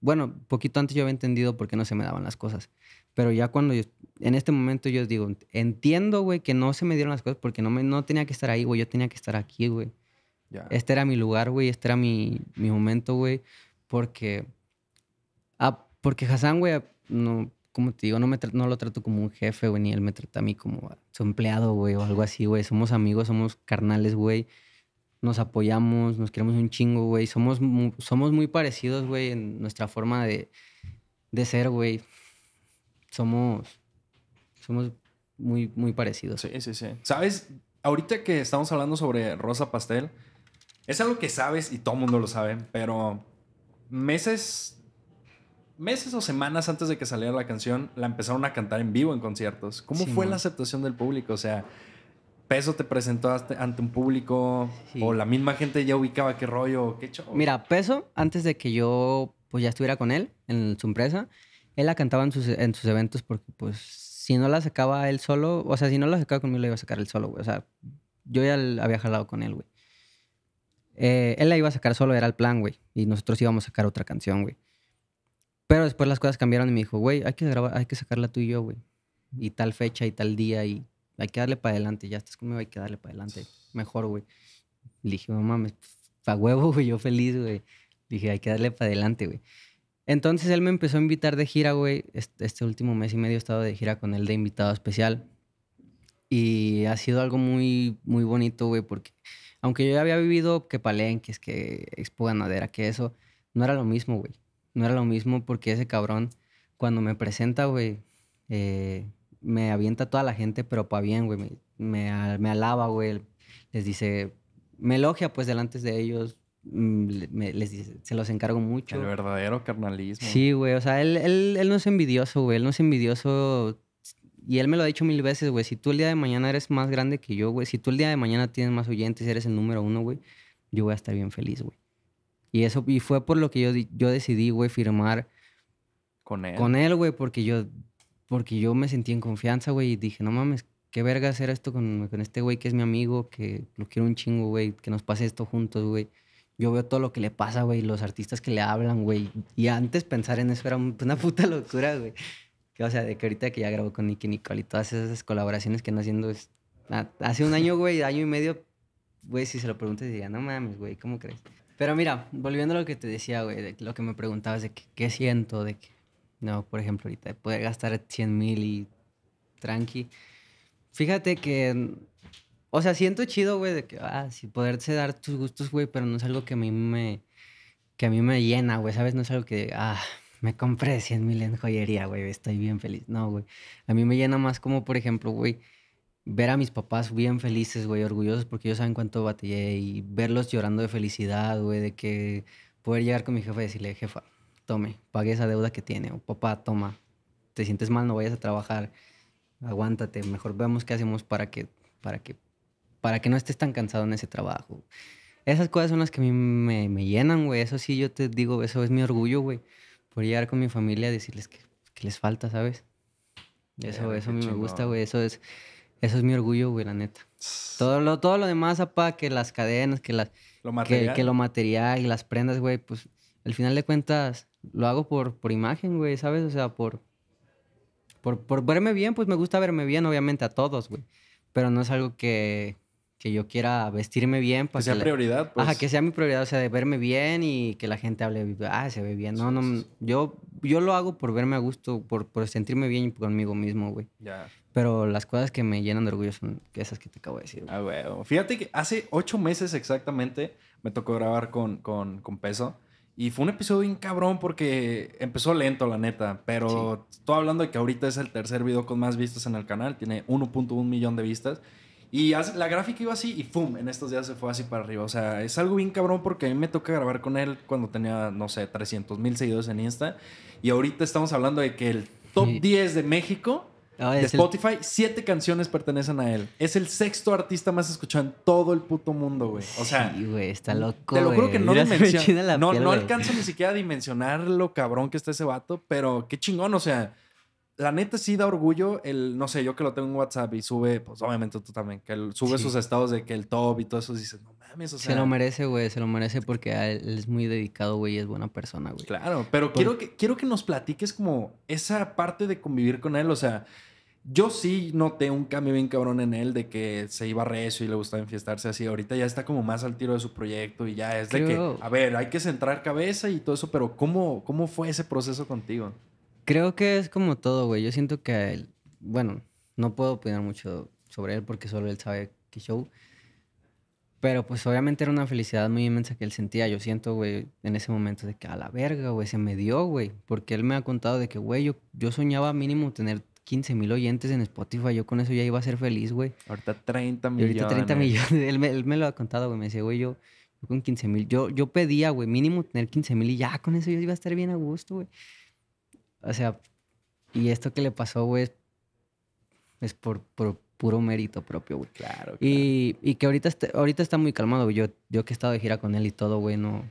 Bueno, poquito antes yo había entendido por qué no se me daban las cosas. Pero ya cuando yo en este momento yo digo, entiendo, güey, que no se me dieron las cosas porque no, me, no tenía que estar ahí, güey, yo tenía que estar aquí, güey. Este era mi lugar, güey, este era mi, mi momento, güey, porque, ah, porque Hassan, güey, no, como te digo, no, me no lo trato como un jefe, güey, ni él me trata a mí como su empleado, güey, o algo así, güey. Somos amigos, somos carnales, güey. Nos apoyamos, nos queremos un chingo, güey. Somos, muy, somos muy parecidos, güey, en nuestra forma de, de ser, güey. Somos somos muy, muy parecidos. Sí, sí, sí. ¿Sabes? Ahorita que estamos hablando sobre Rosa Pastel, es algo que sabes y todo el mundo lo sabe, pero meses, meses o semanas antes de que saliera la canción, la empezaron a cantar en vivo en conciertos. ¿Cómo fue la aceptación del público? O sea, Peso te presentó ante un público o la misma gente ya ubicaba qué rollo, qué show. Mira, Peso, antes de que yo pues ya estuviera con él en su empresa, él la cantaba en sus, en sus eventos porque pues si no la sacaba él solo, o sea, si no la sacaba conmigo, la iba a sacar él solo, güey. O sea, yo ya había jalado con él, güey. Eh, él la iba a sacar solo, era el plan, güey. Y nosotros íbamos a sacar otra canción, güey. Pero después las cosas cambiaron y me dijo, güey, hay que grabar, hay que sacarla tú y yo, güey. Y tal fecha y tal día y hay que darle para adelante. Ya estás conmigo, hay que darle para adelante. Mejor, güey. Le dije, no mames, pa' huevo, güey, yo feliz, güey. Dije, hay que darle para adelante, güey. Entonces él me empezó a invitar de gira, güey. Este, último mes y medio he estado de gira con él de invitado especial. Y ha sido algo muy, muy bonito, güey, porque aunque yo ya había vivido que palenques, que expo ganadera, que eso, no era lo mismo, güey. No era lo mismo porque ese cabrón, cuando me presenta, güey, eh, me avienta toda la gente, pero pa' bien, güey. Me, me alaba, güey. Les dice, me elogia, pues, delante de ellos Mm, les, se los encargo mucho. El verdadero carnalismo. Sí, güey. O sea, él, él, él no es envidioso, güey. Él no es envidioso. Y él me lo ha dicho mil veces, güey. Si tú el día de mañana eres más grande que yo, güey. Si tú el día de mañana tienes más oyentes, y eres el número uno, güey. Yo voy a estar bien feliz, güey. Y eso y fue por lo que yo, yo decidí, güey, firmar. Con él. Con él, güey, porque yo, porque yo me sentí en confianza, güey. Y dije, no mames, qué verga hacer esto con, con este güey que es mi amigo, que lo quiero un chingo, güey. Que nos pase esto juntos, güey yo veo todo lo que le pasa, güey, los artistas que le hablan, güey. Y antes pensar en eso era una puta locura, güey. O sea, de que ahorita que ya grabó con Nicky Nicole y todas esas colaboraciones que no haciendo, es... hace un año, güey, año y medio, güey, si se lo preguntas, diría, no mames, güey, ¿cómo crees? Pero mira, volviendo a lo que te decía, güey, lo que me preguntabas de qué siento, de que, no, por ejemplo, ahorita de poder gastar 100 mil y tranqui. Fíjate que o sea, siento chido, güey, de que, ah, sí, poderse dar tus gustos, güey, pero no es algo que a mí me, que a mí me llena, güey, ¿sabes? No es algo que, ah, me compré 100 mil en joyería, güey, estoy bien feliz. No, güey. A mí me llena más como, por ejemplo, güey, ver a mis papás bien felices, güey, orgullosos porque ellos saben cuánto batallé y verlos llorando de felicidad, güey, de que poder llegar con mi jefa y decirle, jefa, tome, pague esa deuda que tiene, o papá, toma, te sientes mal, no vayas a trabajar, aguántate, mejor veamos qué hacemos para que, para que para que no estés tan cansado en ese trabajo. Esas cosas son las que a mí me, llenan, güey. Eso sí, yo te digo, eso es mi orgullo, güey. Por llegar con mi familia a decirles que, les falta, ¿sabes? Eso, eso a mí me gusta, güey. Eso es, eso es mi orgullo, güey, la neta. Todo lo, todo lo demás, apá, que las cadenas, que las... Lo material. lo material y las prendas, güey, pues al final de cuentas lo hago por, por imagen, güey, ¿sabes? O sea, por, por, por verme bien, pues me gusta verme bien, obviamente, a todos, güey. Pero no es algo que, que yo quiera vestirme bien. Para que, pues, sea prioridad. Pues. Ajá, que sea mi prioridad, o sea, de verme bien y que la gente hable, ah, se ve bien. No, no, yo, yo lo hago por verme a gusto, por, por sentirme bien conmigo mismo, güey. Ya. Pero las cosas que me llenan de orgullo son esas que te acabo de decir. Güey. Ah, güey. Fíjate que hace ocho meses exactamente me tocó grabar con, Peso. Y fue un episodio bien cabrón porque empezó lento, la neta. Pero estoy hablando de que ahorita es el tercer video con más vistas en el canal. Tiene 1.1 millón de vistas. Y la gráfica iba así y ¡fum! En estos días se fue así para arriba. O sea, es algo bien cabrón porque a mí me toca grabar con él cuando tenía, no sé, 300 mil seguidores en Insta. Y ahorita estamos hablando de que el top 10 de México ah, de Spotify, 7 siete canciones pertenecen a él. Es el sexto artista más escuchado en todo el puto mundo, güey. O sea, sí, güey, está loco. Te lo juro que no menciono No, no alcanzo ni siquiera a dimensionar lo cabrón que está ese vato, pero qué chingón, o sea la neta sí da orgullo el, no sé, yo que lo tengo en WhatsApp y sube, pues obviamente tú también, que sube sus estados de que el top y todo eso, dices, no mames, o sea. Se lo merece, güey, se lo merece porque él es muy dedicado, güey, y es buena persona, güey. Claro, pero quiero, que, quiero que nos platiques como esa parte de convivir con él, o sea, yo sí noté un cambio bien cabrón en él de que se iba recio y le gustaba enfiestarse así. Ahorita ya está como más al tiro de su proyecto y ya es de que, a ver, hay que centrar cabeza y todo eso, pero ¿cómo, cómo fue ese proceso contigo? Creo que es como todo, güey. Yo siento que él, bueno, no puedo opinar mucho sobre él porque solo él sabe qué show. Pero pues obviamente era una felicidad muy inmensa que él sentía. Yo siento, güey, en ese momento de que a la verga, güey, se me dio, güey. Porque él me ha contado de que, güey, yo, yo soñaba mínimo tener 15 mil oyentes en Spotify. Yo con eso ya iba a ser feliz, güey. Ahorita 30 millones. ahorita 30 millones. Él me, lo ha contado, güey. Me decía, güey, yo, con 15 mil. Yo, yo pedía, güey, mínimo tener 15 mil y ya con eso yo iba a estar bien a gusto, güey. O sea, y esto que le pasó, güey, es por, puro mérito propio, güey. Claro, Y, que ahorita, está, muy calmado, güey. Yo, yo que he estado de gira con él y todo, güey, no...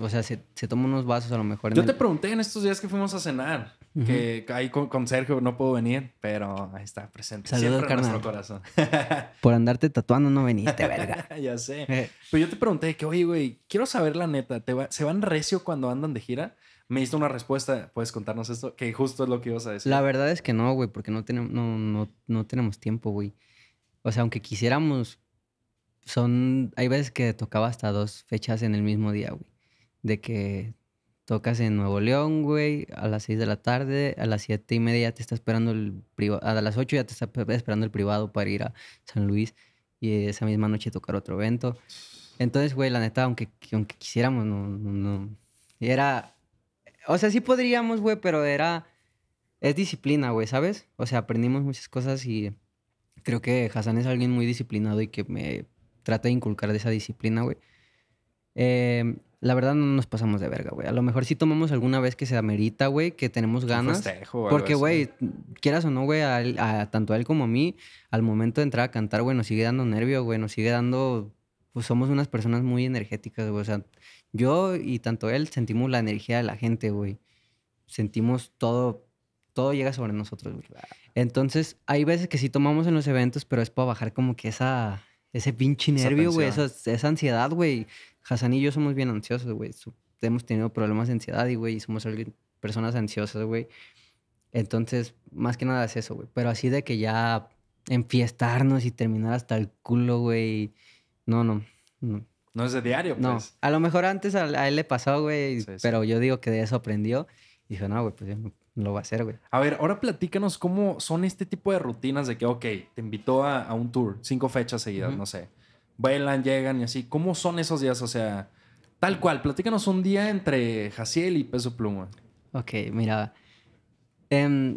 O sea, se, toma unos vasos a lo mejor. yo te pregunté en estos días que fuimos a cenar, que ahí con, Sergio no puedo venir, pero ahí está presente. Saludos, Siempre corazón. Por andarte tatuando no veniste, verga. ya sé. Eh. pero yo te pregunté que, oye, güey, quiero saber la neta, ¿se van recio cuando andan de gira? me diste una respuesta, ¿puedes contarnos esto? Que justo es lo que ibas a decir. La verdad es que no, güey, porque no, tenemos, no, tenemos tiempo, güey. O sea, aunque quisiéramos, son, hay veces que tocaba hasta dos fechas en el mismo día, güey. De que tocas en Nuevo León, güey, a las seis de la tarde, a las siete y media ya te está esperando el privado, a las ocho ya te está esperando el privado para ir a San Luis y esa misma noche tocar otro evento. Entonces, güey, la neta, aunque, aunque quisiéramos, no, no, no. Era o sea, sí podríamos, güey, pero era. Es disciplina, güey, ¿sabes? O sea, aprendimos muchas cosas y creo que Hassan es alguien muy disciplinado y que me trata de inculcar de esa disciplina, güey. Eh, la verdad no nos pasamos de verga, güey. A lo mejor sí tomamos alguna vez que se amerita, güey, que tenemos ganas. porque, güey, quieras o no, güey, a, tanto a él como a mí, al momento de entrar a cantar, güey, nos sigue dando nervio, güey, nos sigue dando... Pues somos unas personas muy energéticas, güey. O sea, yo y tanto él sentimos la energía de la gente, güey. Sentimos todo, todo llega sobre nosotros, güey. Entonces, hay veces que sí tomamos en los eventos, pero es para bajar como que esa, ese pinche nervio, güey, esa, esa, ansiedad, güey. Hasan y yo somos bien ansiosos, güey. Hemos tenido problemas de ansiedad y, güey, somos personas ansiosas, güey. Entonces, más que nada es eso, güey. Pero así de que ya enfiestarnos y terminar hasta el culo, güey. No, no, no. No es de diario, pues. No, a lo mejor antes a, él le pasó, güey, pero yo digo que de eso aprendió. Y dijo, no, güey, pues yo no lo voy a hacer, güey. A ver, ahora platícanos cómo son este tipo de rutinas de que, ok, te invitó a, un tour, cinco fechas seguidas, no sé. Bailan, llegan y así. ¿Cómo son esos días? O sea, tal cual, platícanos un día entre Jaciel y Peso Pluma. Ok, mira. Em,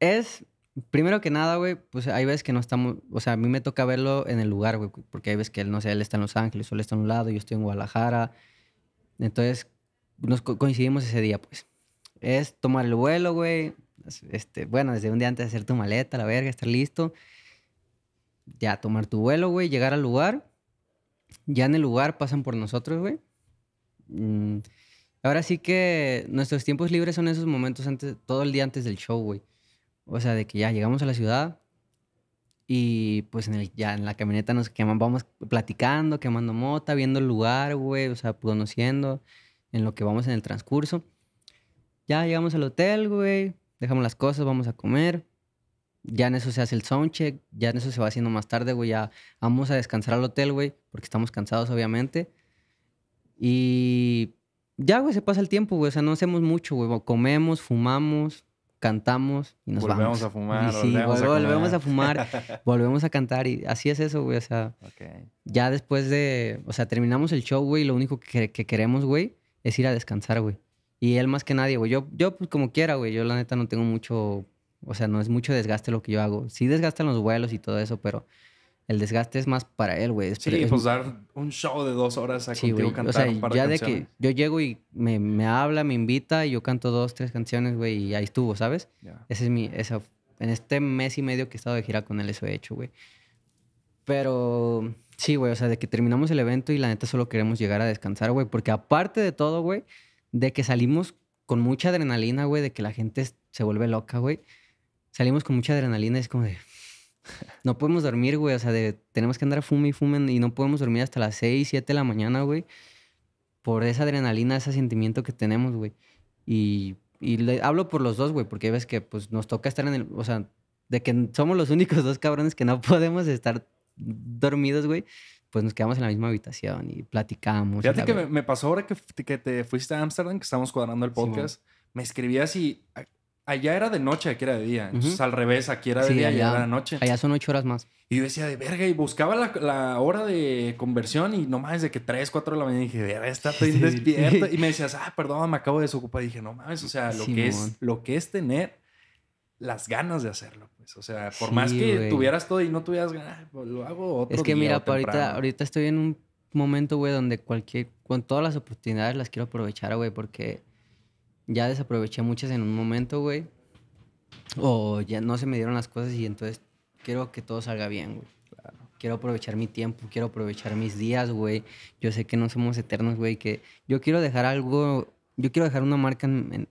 es Primero que nada, güey, pues hay veces que no estamos, o sea, a mí me toca verlo en el lugar, güey, porque hay veces que él, no sé, él está en Los Ángeles, o él está en un lado, yo estoy en Guadalajara. Entonces, nos coincidimos ese día, pues. Es tomar el vuelo, güey. Este, bueno, desde un día antes de hacer tu maleta, la verga, estar listo. Ya tomar tu vuelo, güey, llegar al lugar. Ya en el lugar pasan por nosotros, güey. Mm, ahora sí que nuestros tiempos libres son esos momentos antes, todo el día antes del show, güey o sea, de que ya llegamos a la ciudad y pues ya en la camioneta nos queman, vamos platicando, quemando mota, viendo el lugar, güey, o sea, conociendo en lo que vamos en el transcurso. Ya llegamos al hotel, güey, dejamos las cosas, vamos a comer. Ya en eso se hace el soundcheck, ya en eso se va haciendo más tarde, güey, ya vamos a descansar al hotel, güey, porque estamos cansados, obviamente. Y ya, güey, se pasa el tiempo, güey, o sea, no hacemos mucho, güey, comemos, fumamos, cantamos y nos volvemos vamos. a fumar. sí, volvemos, a fumar, volvemos a cantar y así es eso, güey. O sea, ya después de, o sea, terminamos el show, güey, lo único que, queremos, güey, es ir a descansar, güey. Y él más que nadie, güey. Yo, yo pues como quiera, güey. Yo la neta no tengo mucho, o sea, no es mucho desgaste lo que yo hago. Sí desgastan los vuelos y todo eso, pero el desgaste es más para él, güey. Sí, pues dar un show de dos horas a sí, contigo cantar o sea, un par ya de, canciones. de que yo llego y me, habla, me invita y yo canto dos, tres canciones, güey, y ahí estuvo, ¿sabes? Ese es mi... Esa, en este mes y medio que he estado de gira con él, eso he hecho, güey. Pero sí, güey, o sea, de que terminamos el evento y la neta solo queremos llegar a descansar, güey, porque aparte de todo, güey, de que salimos con mucha adrenalina, güey, de que la gente se vuelve loca, güey, salimos con mucha adrenalina, es como de, no podemos dormir, güey. O sea, de, tenemos que andar fume y fumen y no podemos dormir hasta las 6, 7 de la mañana, güey. Por esa adrenalina, ese sentimiento que tenemos, güey. Y, le, hablo por los dos, güey, porque ves que pues nos toca estar en el. O sea, de que somos los únicos dos cabrones que no podemos estar dormidos, güey. Pues nos quedamos en la misma habitación y platicamos. Fíjate que me, pasó ahora que, que te fuiste a Ámsterdam, que estábamos cuadrando el podcast. me escribías y allá era de noche, aquí era de día. Entonces, al revés, aquí era de día y allá era de noche. Allá son ocho horas más. Y yo decía, de verga, y buscaba la, hora de conversión y no nomás de que tres, cuatro de la mañana dije, verga, está estoy despierto. Y me decías, ah, perdón, me acabo de desocupar. Y dije, no mames, o sea, lo, que, es, lo que es tener las ganas de hacerlo. Pues. O sea, por más que tuvieras todo y no tuvieras ganas, pues, lo hago otro Es que mira, ahorita, ahorita estoy en un momento, güey, donde cualquier, con todas las oportunidades las quiero aprovechar, güey, porque ya desaproveché muchas en un momento, güey. O ya no se me dieron las cosas y entonces quiero que todo salga bien, güey. Quiero aprovechar mi tiempo, quiero aprovechar mis días, güey. Yo sé que no somos eternos, güey, que yo quiero dejar algo, yo quiero dejar una marca en,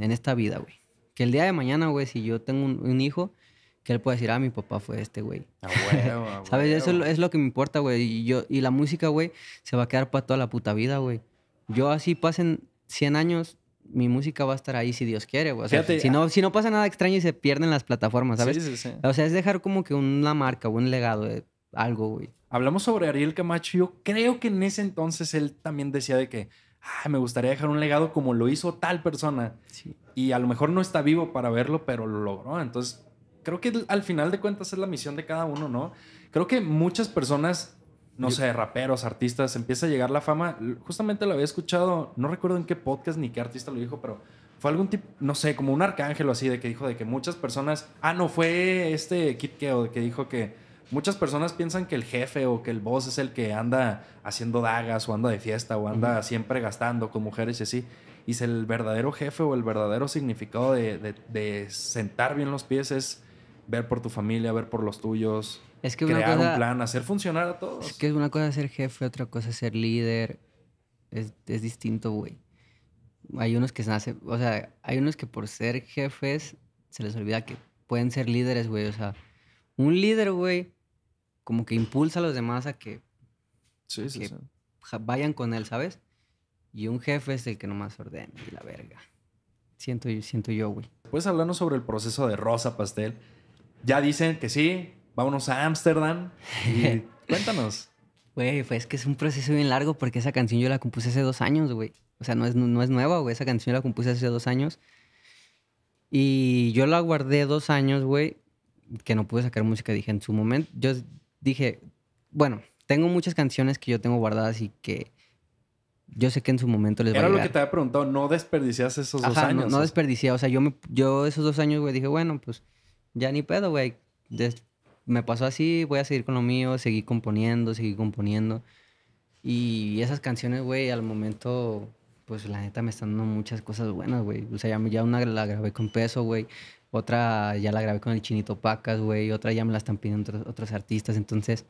esta vida, güey. Que el día de mañana, güey, si yo tengo un, hijo, que él pueda decir, ah, mi papá fue este, güey. ¿Sabes? Eso es lo, que me importa, güey. Y, yo, y la música, güey, se va a quedar para toda la puta vida, güey. Yo así pasen 100 años, mi música va a estar ahí si Dios quiere, güey. O sea, si, no, ah. si no pasa nada extraño y se pierden las plataformas, ¿sabes? Sí, sí, sí. O sea, es dejar como que una marca, un legado, algo, güey. Hablamos sobre Ariel Camacho. Yo creo que en ese entonces él también decía de que ah me gustaría dejar un legado como lo hizo tal persona. Y a lo mejor no está vivo para verlo, pero lo logró. Entonces, creo que al final de cuentas es la misión de cada uno, ¿no? Creo que muchas personas no sé, raperos, artistas, empieza a llegar la fama. Justamente lo había escuchado, no recuerdo en qué podcast ni qué artista lo dijo, pero fue algún tipo, no sé, como un arcángel o así, de que dijo de que muchas personas. Ah, no, fue este Kit Keo, que dijo que muchas personas piensan que el jefe o que el boss es el que anda haciendo dagas o anda de fiesta o anda siempre gastando con mujeres y así. Y si el verdadero jefe o el verdadero significado de, de, de sentar bien los pies es ver por tu familia, ver por los tuyos, es que crear una cosa, un plan, hacer funcionar a todos. Es que una cosa ser jefe, otra cosa ser líder. Es, es distinto, güey. Hay unos que se nacen, o sea, hay unos que por ser jefes se les olvida que pueden ser líderes, güey. O sea, un líder, güey, como que impulsa a los demás a que, vayan con él, ¿sabes? Y un jefe es el que nomás ordena y la verga. Siento, siento yo, güey. ¿Puedes hablarnos sobre el proceso de Rosa Pastel? Ya dicen que sí, vámonos a Ámsterdam. Cuéntanos. Güey, pues que es un proceso bien largo porque esa canción yo la compuse hace dos años, güey. O sea, no es, no es nueva, güey. Esa canción yo la compuse hace dos años. Y yo la guardé dos años, güey, que no pude sacar música. Dije, en su momento, yo dije, bueno, tengo muchas canciones que yo tengo guardadas y que yo sé que en su momento les va a Era lo que te había preguntado, no desperdicias esos dos años. No, no desperdicié, o sea, yo, me, yo esos dos años, güey, dije, bueno, pues ya ni pedo, güey me pasó así, voy a seguir con lo mío, seguí componiendo, seguí componiendo. Y esas canciones, güey, al momento, pues la neta me están dando muchas cosas buenas, güey. O sea, ya, una la grabé con peso, güey. Otra ya la grabé con el Chinito Pacas, güey. Otra ya me la están pidiendo otros, artistas. Entonces,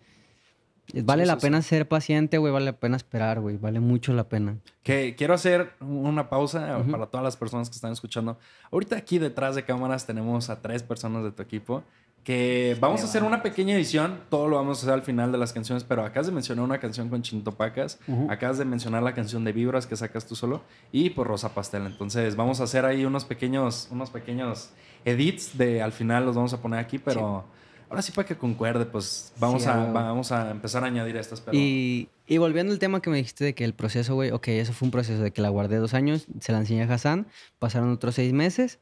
eh, Vale la pena ser paciente, güey. Vale la pena esperar, güey. Vale mucho la pena. Que quiero hacer una pausa para todas las personas que están escuchando. Ahorita aquí detrás de cámaras tenemos a tres personas de tu equipo que vamos a hacer una pequeña edición, todo lo vamos a hacer al final de las canciones, pero acabas de mencionar una canción con Chintopacas, acabas de mencionar la canción de Vibras que sacas tú solo y por pues, Rosa Pastel. Entonces vamos a hacer ahí unos pequeños, unos pequeños edits de al final los vamos a poner aquí, pero ahora sí para que concuerde, pues vamos, a, vamos a empezar a añadir estas. Pero... Y, y volviendo al tema que me dijiste de que el proceso, güey, ok, eso fue un proceso de que la guardé dos años, se la enseñé a Hassan, pasaron otros seis meses,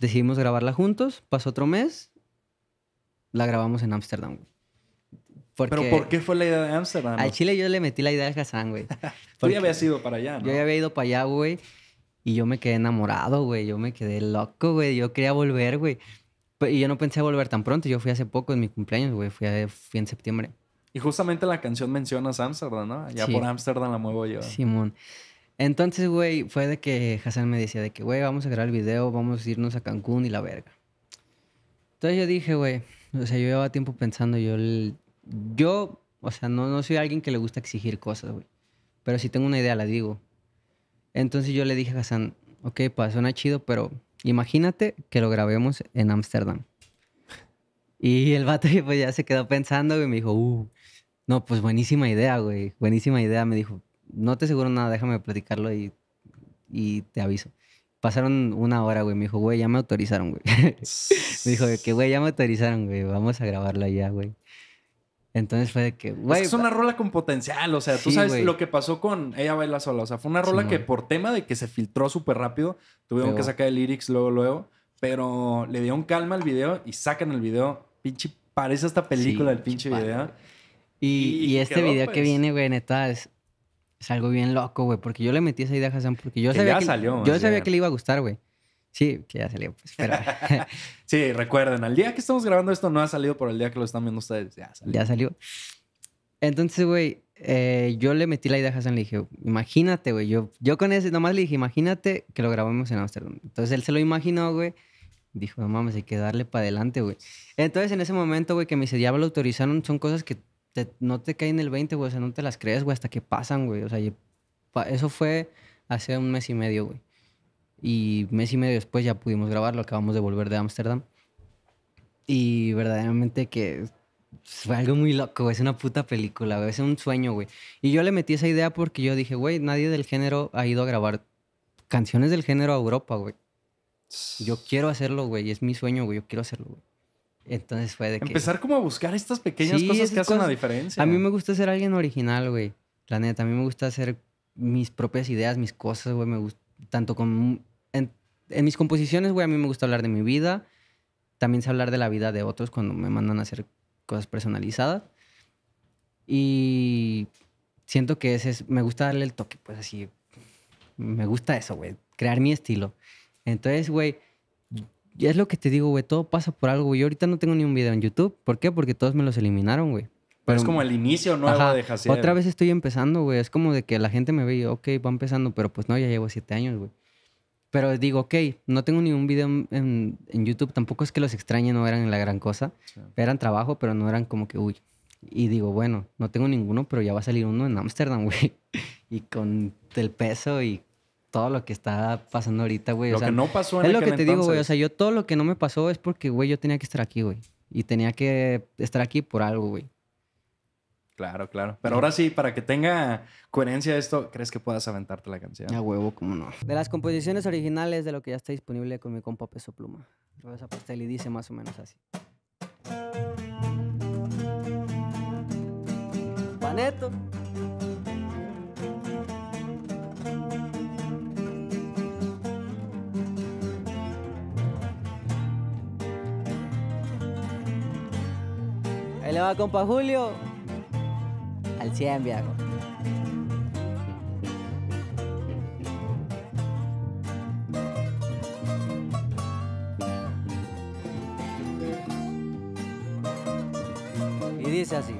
decidimos grabarla juntos, pasó otro mes la grabamos en Ámsterdam, Porque ¿Pero por qué fue la idea de Ámsterdam? Al Chile yo le metí la idea de Hassan, güey. Todavía ya habías ido para allá, ¿no? Yo ya había ido para allá, güey. Y yo me quedé enamorado, güey. Yo me quedé loco, güey. Yo quería volver, güey. Y yo no pensé volver tan pronto. Yo fui hace poco en mi cumpleaños, güey. Fui, en septiembre. Y justamente la canción mencionas Ámsterdam, ¿no? Ya por Ámsterdam la muevo yo. Simón. Entonces, güey, fue de que Hassan me decía de que, güey, vamos a grabar el video, vamos a irnos a Cancún y la verga. Entonces yo dije, güey, o sea, yo llevaba tiempo pensando, yo, yo, o sea, no, no soy alguien que le gusta exigir cosas, güey. Pero si tengo una idea, la digo. Entonces yo le dije a Hassan, ok, pues suena chido, pero imagínate que lo grabemos en Ámsterdam. Y el vato pues, ya se quedó pensando y me dijo, uh, no, pues buenísima idea, güey. Buenísima idea. Me dijo, no te aseguro nada, déjame platicarlo y te aviso. Pasaron una hora, güey. Me dijo, güey, ya me autorizaron, güey. me dijo que, güey, ya me autorizaron, güey. Vamos a grabarla ya, güey. Entonces fue de que, güey. Es, una rola con potencial, o sea, tú sabes lo que pasó con Ella Baila Sola. O sea, fue una rola que por tema de que se filtró súper rápido, tuvieron que sacar el lyrics luego, luego. Pero le dieron calma al video y sacan el video. Pinche, parece esta película el pinche video. Y, este video que pues. viene, güey, neta, es, es algo bien loco, güey, porque yo le metí esa idea a Hassan porque yo sabía, que, salió, yo sabía que le iba a gustar, güey. Sí, que ya salió, pues, sí, recuerden, al día que estamos grabando esto no ha salido, pero el día que lo están viendo ustedes ya salió. Ya Entonces, güey, eh, yo le metí la idea a Hassan, le dije, imagínate, güey, yo, con ese, nomás le dije, imagínate que lo grabamos en Amsterdam. Entonces él se lo imaginó, güey, dijo, no mames, hay que darle para adelante, güey. Entonces en ese momento, güey, que me dice, ya lo autorizaron, son cosas que no te caen el 20, güey. O sea, no te las crees, güey, hasta que pasan, güey. O sea, eso fue hace un mes y medio, güey. Y mes y medio después ya pudimos grabarlo. Acabamos de volver de Ámsterdam. Y verdaderamente que fue algo muy loco, güey. Es una puta película, güey. Es un sueño, güey. Y yo le metí esa idea porque yo dije, güey, nadie del género ha ido a grabar canciones del género a Europa, güey. Yo quiero hacerlo, güey. Es mi sueño, güey. Yo quiero hacerlo, güey. Entonces fue de que... Empezar como a buscar estas pequeñas cosas que hacen la diferencia. A mí me gusta ser alguien original, güey. La neta, a mí me gusta hacer mis propias ideas, mis cosas, güey. Me gusta, tanto con... En, en mis composiciones, güey, a mí me gusta hablar de mi vida. También sé hablar de la vida de otros cuando me mandan a hacer cosas personalizadas. Y siento que ese es... Me gusta darle el toque, pues así. Me gusta eso, güey. Crear mi estilo. Entonces, güey es lo que te digo, güey, todo pasa por algo, güey. Yo ahorita no tengo ni un video en YouTube. ¿Por qué? Porque todos me los eliminaron, güey. Pero, es como el inicio no de Otra vez estoy empezando, güey. Es como de que la gente me ve y, ok, va empezando, pero pues no, ya llevo siete años, güey. Pero digo, ok, no tengo ni un video en, YouTube. Tampoco es que los extrañe, no eran la gran cosa. Eran trabajo, pero no eran como que, uy. Y digo, bueno, no tengo ninguno, pero ya va a salir uno en Ámsterdam, güey. y con el peso y todo lo que está pasando ahorita, güey. Lo o sea, que no pasó en Es lo que te digo, güey. O sea, yo todo lo que no me pasó es porque, güey, yo tenía que estar aquí, güey. Y tenía que estar aquí por algo, güey. Claro, claro. Pero ahora sí, para que tenga coherencia esto, ¿crees que puedas aventarte la canción? A huevo, cómo no. De las composiciones originales de lo que ya está disponible con mi compa Peso Pluma. Lo a Pastel y dice más o menos así. Paneto. Me le va, compa Julio. Al 100, viejo. Y dice así.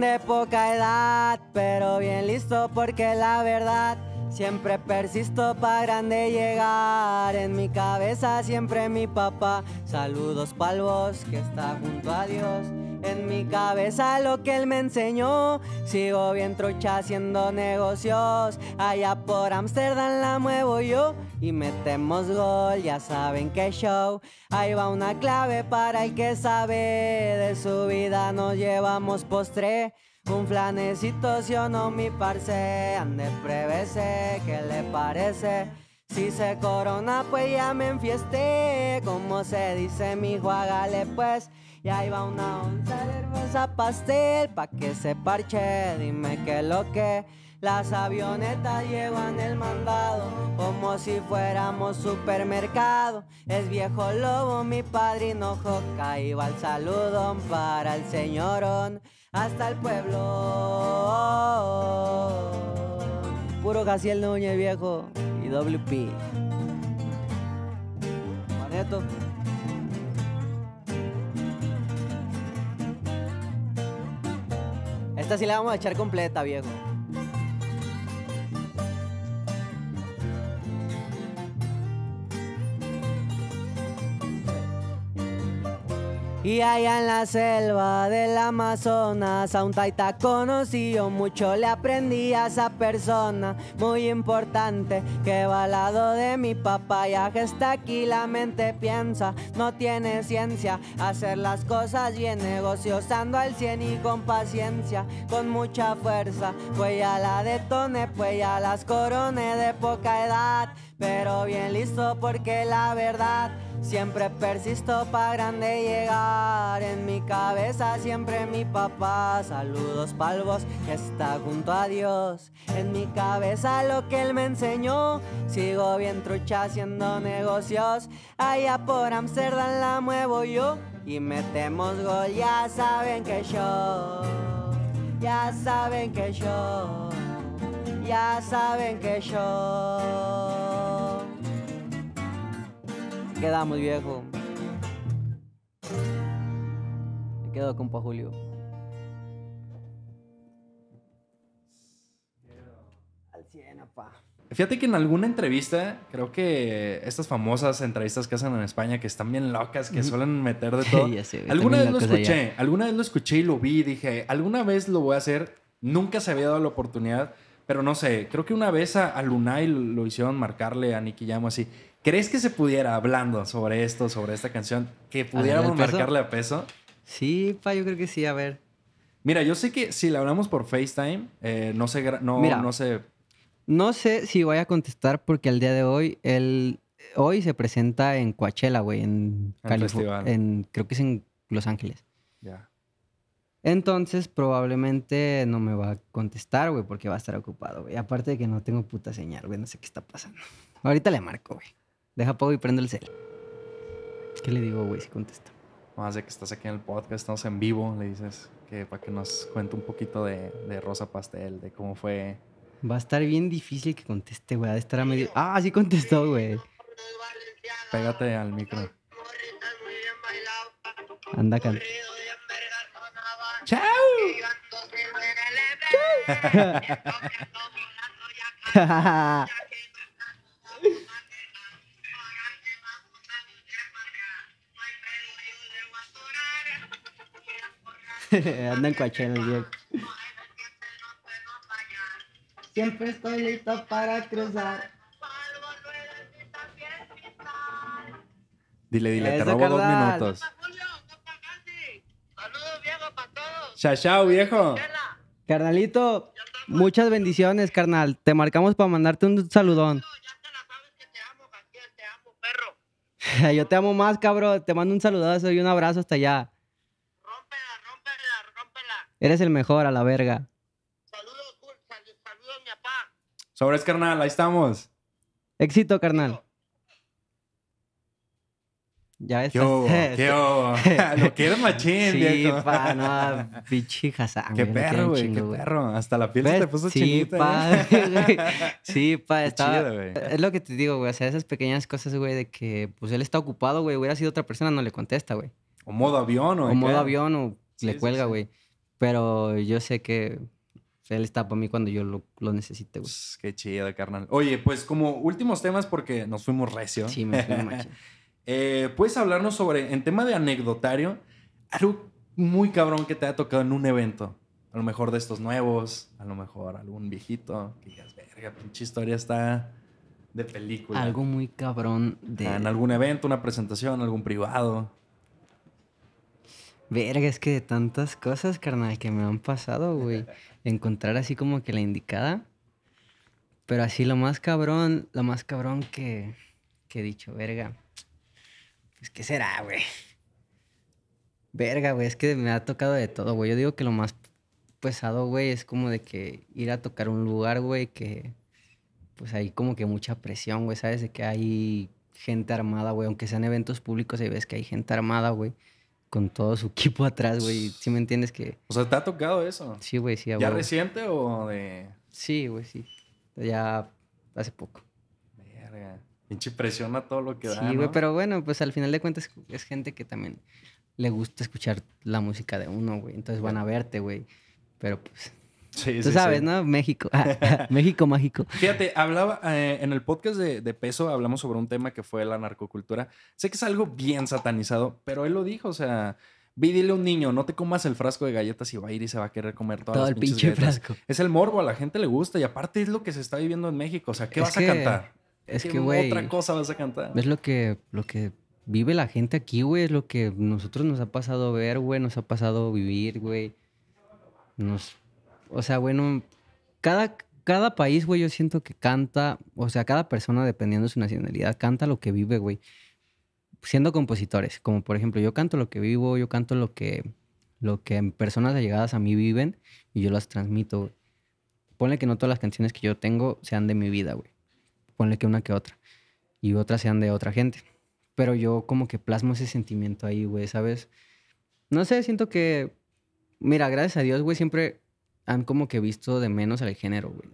De poca edad, pero bien listo porque la verdad Siempre persisto para grande llegar, en mi cabeza siempre mi papá. Saludos pa'l vos que está junto a Dios. En mi cabeza lo que él me enseñó, sigo bien trucha haciendo negocios. Allá por Ámsterdam la muevo yo y metemos gol, ya saben qué show. Ahí va una clave para el que sabe, de su vida nos llevamos postre. Un flanecito si o no mi parce, ande prevese, ¿qué le parece? Si se corona pues ya me enfiesté, como se dice mi hágale pues. Y ahí va una onza de hermosa pastel pa' que se parche, dime qué lo que. Las avionetas llevan el mandado, como si fuéramos supermercado. Es viejo lobo, mi padrino joca, ahí va el saludo para el señorón hasta el pueblo. Puro Gaciel Núñez viejo y WP. Maneto. Esta sí la vamos a echar completa, viejo. Y allá en la selva del Amazonas a un taita conocido mucho le aprendí a esa persona muy importante que va al lado de mi papá está aquí la mente piensa no tiene ciencia hacer las cosas bien ando al cien y con paciencia con mucha fuerza pues ya la detone, pues ya las corone de poca edad pero bien listo porque la verdad siempre persisto para grande llegar. En mi cabeza siempre mi papá, saludos palvos, está junto a Dios. En mi cabeza lo que él me enseñó, sigo bien trucha haciendo negocios. Allá por Amsterdam la muevo yo y metemos gol, ya saben que yo, ya saben que yo, ya saben que yo quedamos, viejo. Me quedo, compa Julio. Al cien, pa. Fíjate que en alguna entrevista, creo que estas famosas entrevistas que hacen en España, que están bien locas, que suelen meter de todo. alguna vez lo escuché, alguna vez lo escuché y lo vi, dije, alguna vez lo voy a hacer. Nunca se había dado la oportunidad, pero no sé, creo que una vez a, Lunay lo, hicieron marcarle a Nicky Jam así. ¿Crees que se pudiera, hablando sobre esto, sobre esta canción, que pudiéramos marcarle a peso? Sí, pa, yo creo que sí, a ver. Mira, yo sé que si le hablamos por FaceTime, eh, no sé, no, no sé. No sé si voy a contestar porque al día de hoy, él hoy se presenta en Coachella, güey, en California. En, creo que es en Los Ángeles. Ya. Entonces, probablemente no me va a contestar, güey, porque va a estar ocupado, güey. Aparte de que no tengo puta señal, güey, no sé qué está pasando. Ahorita le marco, güey. Deja poco y prende el cel. ¿Qué le digo, güey, si contesta? Ah, Más de que estás aquí en el podcast, estamos en vivo, le dices que para que nos cuente un poquito de, Rosa Pastel, de cómo fue. Va a estar bien difícil que conteste, güey. de estar a medio. Ah, sí contestó, güey. Pégate al micro. Anda, canta. ¡Chao! Anda en Coachella viejo. Siempre estoy listo para cruzar. Dile, dile, te robo dos minutos. Saludos, viejo, Chao, chao, viejo. Carnalito, muchas bendiciones, carnal. Te marcamos para mandarte un saludón. Yo te amo más, cabrón. Te mando un saludazo y un abrazo hasta allá. Eres el mejor a la verga. Saludos, saludos, mi papá. Sobres, carnal, ahí estamos. Éxito, carnal. Ya ves ¿Qué Lo quieres machín, Sí, pa, no, bichijas. Ah, qué perro, güey, qué perro. Hasta la piel se te puso sí, ¿eh? güey. Sí, pa, estaba... Es lo que te digo, güey, o sea, esas pequeñas cosas, güey, de que, pues, él está ocupado, güey, hubiera sido otra persona, no le contesta, güey. O modo avión, o... O modo avión, o le cuelga, güey. Pero yo sé que él está para mí cuando yo lo, necesite, güey. Qué chido, carnal. Oye, pues como últimos temas, porque nos fuimos recio. Sí, me fui eh, ¿Puedes hablarnos sobre, en tema de anecdotario, algo muy cabrón que te haya tocado en un evento? A lo mejor de estos nuevos, a lo mejor algún viejito, que verga, pinche historia está de película. Algo muy cabrón de... Ah, en algún evento, una presentación, algún privado. Verga, es que de tantas cosas, carnal, que me han pasado, güey. Encontrar así como que la indicada. Pero así lo más cabrón, lo más cabrón que, he dicho, verga. Pues, ¿qué será, güey? Verga, güey, es que me ha tocado de todo, güey. Yo digo que lo más pesado, güey, es como de que ir a tocar un lugar, güey, que pues hay como que mucha presión, güey, ¿sabes? De que hay gente armada, güey. Aunque sean eventos públicos, ahí ves que hay gente armada, güey con todo su equipo atrás, güey. Si me entiendes que...? O sea, ¿te ha tocado eso? Sí, güey, sí. ¿Ya reciente o de...? Sí, güey, sí. Ya hace poco. Verga. Pinche presiona todo lo que da, Sí, güey, pero bueno, pues al final de cuentas es gente que también le gusta escuchar la música de uno, güey. Entonces van a verte, güey. Pero pues Sí, Tú sabes, ¿no? México. México mágico. Fíjate, hablaba eh, en el podcast de, Peso, hablamos sobre un tema que fue la narcocultura. Sé que es algo bien satanizado, pero él lo dijo, o sea, vi dile a un niño, no te comas el frasco de galletas y va a ir y se va a querer comer todas Todo el pinche frasco. Es el morbo, a la gente le gusta y aparte es lo que se está viviendo en México, o sea, ¿qué vas a cantar? Es que, güey. Otra cosa vas a cantar. Es lo que, lo que vive la gente aquí, güey, es lo que nosotros nos ha pasado ver, güey, nos ha pasado vivir, güey. Nos o sea, bueno, cada, cada país, güey, yo siento que canta, o sea, cada persona, dependiendo de su nacionalidad, canta lo que vive, güey. Siendo compositores, como por ejemplo, yo canto lo que vivo, yo canto lo que, lo que personas allegadas a mí viven y yo las transmito, güey. Ponle que no todas las canciones que yo tengo sean de mi vida, güey. Ponle que una que otra. Y otras sean de otra gente. Pero yo como que plasmo ese sentimiento ahí, güey, ¿sabes? No sé, siento que... Mira, gracias a Dios, güey, siempre han como que visto de menos al género, güey.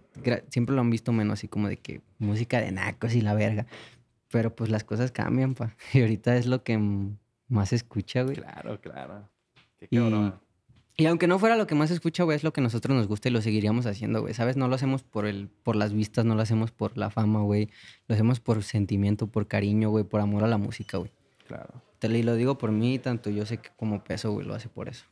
Siempre lo han visto menos así como de que música de nacos y la verga. Pero pues las cosas cambian, pa. Y ahorita es lo que más se escucha, güey. Claro, claro. Y, aunque no fuera lo que más se escucha, güey, es lo que nosotros nos gusta y lo seguiríamos haciendo, güey. ¿Sabes? No lo hacemos por el, por las vistas, no lo hacemos por la fama, güey. Lo hacemos por sentimiento, por cariño, güey, por amor a la música, güey. Claro. Te lo digo por mí, tanto yo sé que como peso, güey, lo hace por eso.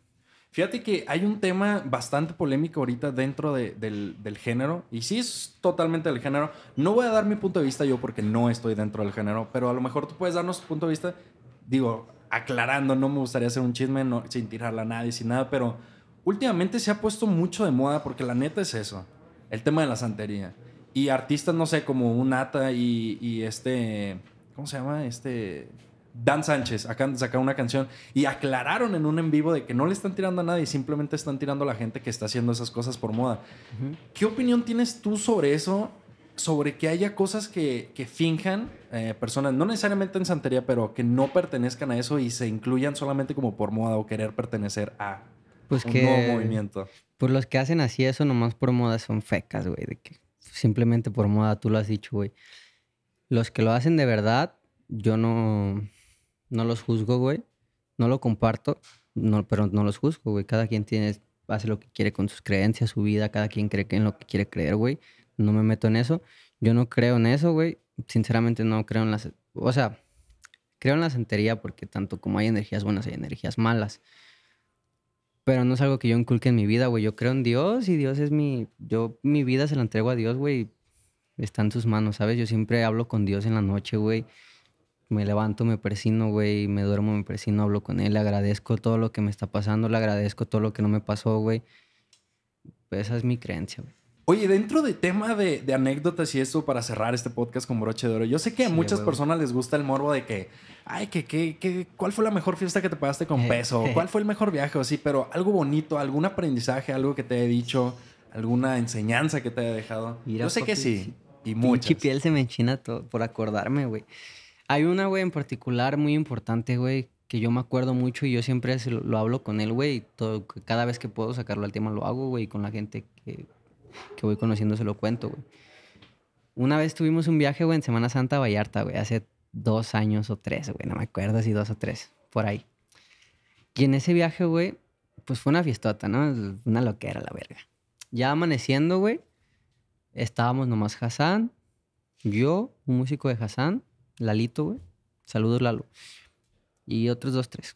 Fíjate que hay un tema bastante polémico ahorita dentro del, género, y sí es totalmente del género. No voy a dar mi punto de vista yo porque no estoy dentro del género, pero a lo mejor tú puedes darnos tu punto de vista, digo, aclarando, no me gustaría hacer un chisme no, sin tirarla a nadie, sin nada, pero últimamente se ha puesto mucho de moda porque la neta es eso, el tema de la santería. Y artistas, no sé, como un Ata y este, ¿cómo se llama? Este... Dan Sánchez acá una canción y aclararon en un en vivo de que no le están tirando a nadie, simplemente están tirando a la gente que está haciendo esas cosas por moda. ¿Qué opinión tienes tú sobre eso? Sobre que haya cosas que, finjan eh, personas, no necesariamente en santería, pero que no pertenezcan a eso y se incluyan solamente como por moda o querer pertenecer a pues un nuevo movimiento. Pues los que hacen así eso nomás por moda son fecas, güey. De que simplemente por moda, tú lo has dicho, güey. Los que lo hacen de verdad, yo no no los juzgo, güey. No lo comparto, no, pero no los juzgo, güey. Cada quien tiene, hace lo que quiere con sus creencias, su vida, cada quien cree en lo que quiere creer, güey. No me meto en eso. Yo no creo en eso, güey. Sinceramente no creo en las... O sea, creo en la santería porque tanto como hay energías buenas, hay energías malas. Pero no es algo que yo inculque en mi vida, güey. Yo creo en Dios y Dios es mi... Yo mi vida se la entrego a Dios, güey. Está en sus manos, ¿sabes? Yo siempre hablo con Dios en la noche, güey me levanto, me persino, güey, me duermo, me persino, hablo con él, le agradezco todo lo que me está pasando, le agradezco todo lo que no me pasó, güey. esa es mi creencia, güey. Oye, dentro del tema de, anécdotas y eso, para cerrar este podcast con broche de oro, yo sé que a muchas personas les gusta el morbo de que, ay, que, ¿cuál fue la mejor fiesta que te pagaste con eh, peso? Eh. ¿Cuál fue el mejor viaje? O sí, pero algo bonito, algún aprendizaje, algo que te he dicho, alguna enseñanza que te haya dejado. yo sé que sí, y mucho. piel se me enchina todo por acordarme, güey. Hay una, güey, en particular muy importante, güey, que yo me acuerdo mucho y yo siempre lo, hablo con él, güey. Cada vez que puedo sacarlo al tema lo hago, güey, y con la gente que, voy conociendo se lo cuento, güey. Una vez tuvimos un viaje, güey, en Semana Santa a Vallarta, güey, hace dos años o tres, güey, no me acuerdo si dos o tres, por ahí. Y en ese viaje, güey, pues fue una fiestota, ¿no? Una loquera, la verga. Ya amaneciendo, güey, estábamos nomás Hassan, yo, un músico de Hassan, Lalito, güey. Saludos, Lalo. Y otros dos, tres.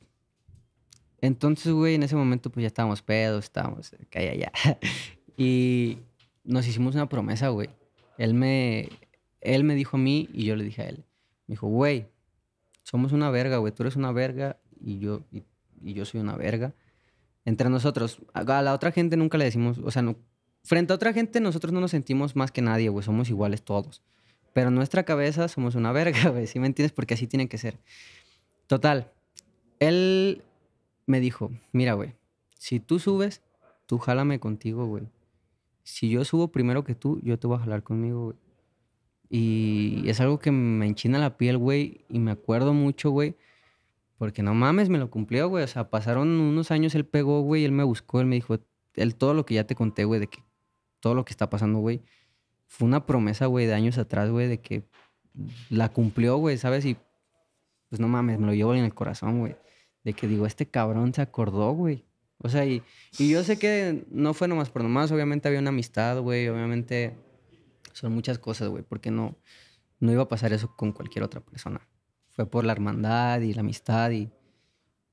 Entonces, güey, en ese momento pues ya estábamos pedos, estábamos y allá. y nos hicimos una promesa, güey. Él me, él me dijo a mí y yo le dije a él. Me dijo, güey, somos una verga, güey. Tú eres una verga y yo, yo soy una verga. Entre nosotros, a la otra gente nunca le decimos, o sea, no, frente a otra gente nosotros no nos sentimos más que nadie, güey. Somos iguales todos. Pero nuestra cabeza somos una verga, güey, ¿sí me entiendes? Porque así tiene que ser. Total, él me dijo, mira, güey, si tú subes, tú jálame contigo, güey. Si yo subo primero que tú, yo te voy a jalar conmigo, güey. Y es algo que me enchina la piel, güey, y me acuerdo mucho, güey. Porque no mames, me lo cumplió, güey. O sea, pasaron unos años, él pegó, güey, él me buscó, él me dijo, él todo lo que ya te conté, güey, de que todo lo que está pasando, güey fue una promesa, güey, de años atrás, güey, de que la cumplió, güey, ¿sabes? Y pues no mames, me lo llevo en el corazón, güey. De que digo, este cabrón se acordó, güey. O sea, y, yo sé que no fue nomás por nomás, obviamente había una amistad, güey, obviamente son muchas cosas, güey, porque no, no iba a pasar eso con cualquier otra persona. Fue por la hermandad y la amistad y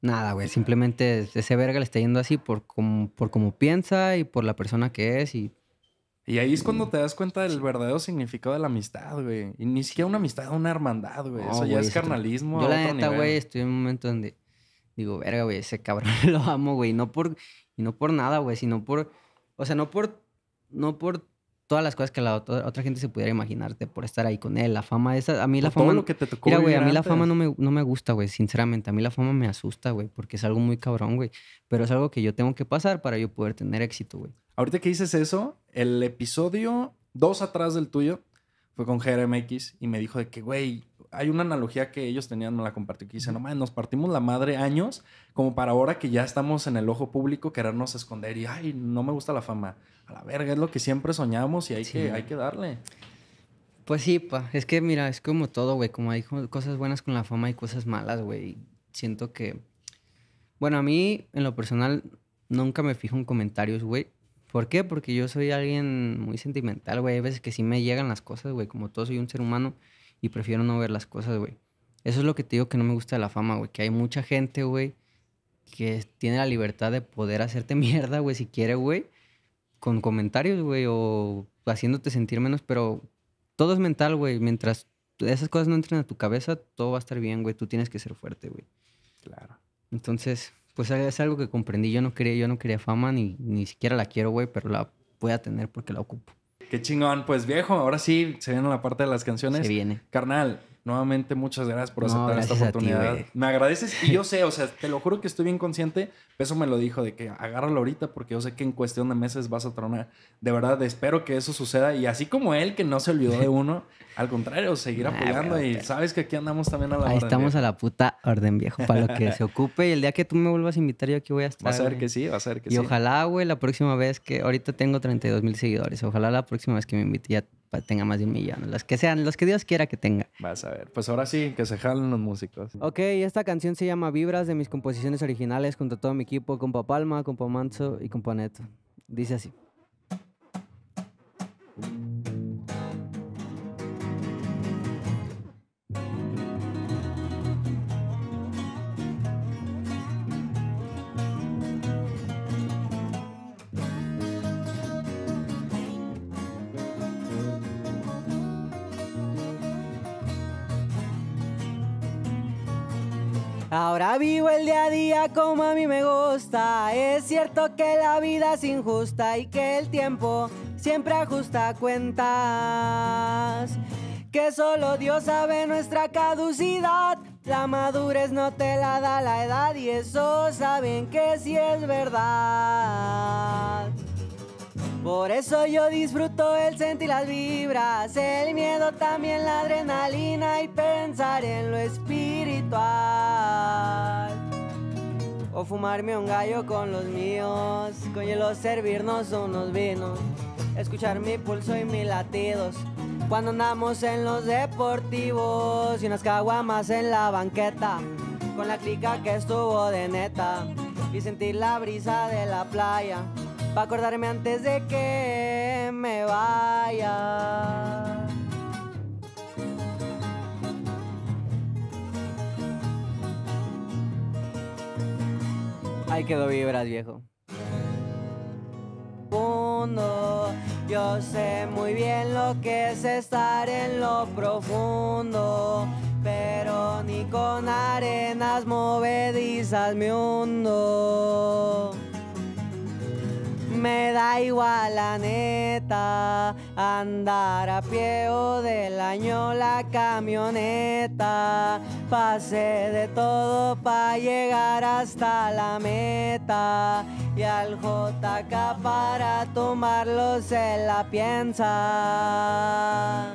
nada, güey, simplemente ese verga le está yendo así por por como piensa y por la persona que es y y ahí es cuando mm. te das cuenta del verdadero significado de la amistad, güey. Y ni siquiera una amistad, una hermandad, güey. eso ya es carnalismo. Yo, la neta, güey, estoy en un momento donde digo, verga, güey, ese cabrón lo amo, güey. No por, y no por nada, güey, sino por. O sea, no por. No por todas las cosas que la otra, gente se pudiera imaginarte por estar ahí con él. La fama esa, a mí la fama... lo que te tocó mira, güey, a mí la fama no me, no me gusta, güey, sinceramente. A mí la fama me asusta, güey, porque es algo muy cabrón, güey. Pero es algo que yo tengo que pasar para yo poder tener éxito, güey. Ahorita que dices eso, el episodio dos atrás del tuyo fue con GRMX. y me dijo de que, güey, hay una analogía que ellos tenían, me la compartió, que dice, no man, nos partimos la madre años como para ahora que ya estamos en el ojo público querernos esconder y, ay, no me gusta la fama a la verga, es lo que siempre soñamos y hay, que, hay que darle. Pues sí, pa. Es que, mira, es como todo, güey. Como hay cosas buenas con la fama y cosas malas, güey. Siento que... Bueno, a mí, en lo personal, nunca me fijo en comentarios, güey. ¿Por qué? Porque yo soy alguien muy sentimental, güey. Hay veces que sí me llegan las cosas, güey. Como todo soy un ser humano y prefiero no ver las cosas, güey. Eso es lo que te digo que no me gusta de la fama, güey. Que hay mucha gente, güey, que tiene la libertad de poder hacerte mierda, güey, si quiere, güey con comentarios, güey, o haciéndote sentir menos, pero todo es mental, güey. Mientras esas cosas no entren a tu cabeza, todo va a estar bien, güey. Tú tienes que ser fuerte, güey. Claro. Entonces, pues es algo que comprendí. Yo no quería, yo no quería fama, ni, ni siquiera la quiero, güey, pero la voy a tener porque la ocupo. Qué chingón. Pues viejo, ahora sí, se viene la parte de las canciones. Se viene. Carnal, Nuevamente, muchas gracias por aceptar esta oportunidad. me agradeces y yo sé, o sea, te lo juro que estoy bien consciente. Peso me lo dijo de que agárralo ahorita porque yo sé que en cuestión de meses vas a tronar. De verdad, espero que eso suceda. Y así como él, que no se olvidó de uno, al contrario, seguir apoyando. y sabes que aquí andamos también a la Ahí estamos a la puta orden, viejo, para lo que se ocupe. Y el día que tú me vuelvas a invitar, yo aquí voy a estar. Va a ser que sí, va a ser que sí. Y ojalá, güey, la próxima vez que. Ahorita tengo 32 mil seguidores. Ojalá la próxima vez que me invite ya tenga más de un millón. Los que sean, los que Dios quiera que tenga. Vas a ver. Pues ahora sí, que se jalen los músicos. Ok, esta canción se llama Vibras de mis composiciones originales junto todo mi equipo, compa Palma, compa Manso y compa Neto. Dice así. Ahora vivo el día a día como a mí me gusta. Es cierto que la vida es injusta y que el tiempo siempre ajusta cuentas. Que solo Dios sabe nuestra caducidad. La madurez no te la da la edad y eso saben que sí es verdad. Por eso yo disfruto el sentir las vibras, el miedo también la adrenalina y pensar en lo espiritual. O fumarme un gallo con los míos, con hielo servirnos unos vinos, escuchar mi pulso y mis latidos. Cuando andamos en los deportivos y unas caguamas en la banqueta, con la clica que estuvo de neta y sentir la brisa de la playa a acordarme antes de que me vaya. Ahí quedó vibras, viejo. yo sé muy bien lo que es estar en lo profundo, pero ni con arenas movedizas mi mundo. Me da igual la neta, andar a pie o del año la camioneta. Pasé de todo para llegar hasta la meta. Y al JK para tomarlos en la piensa.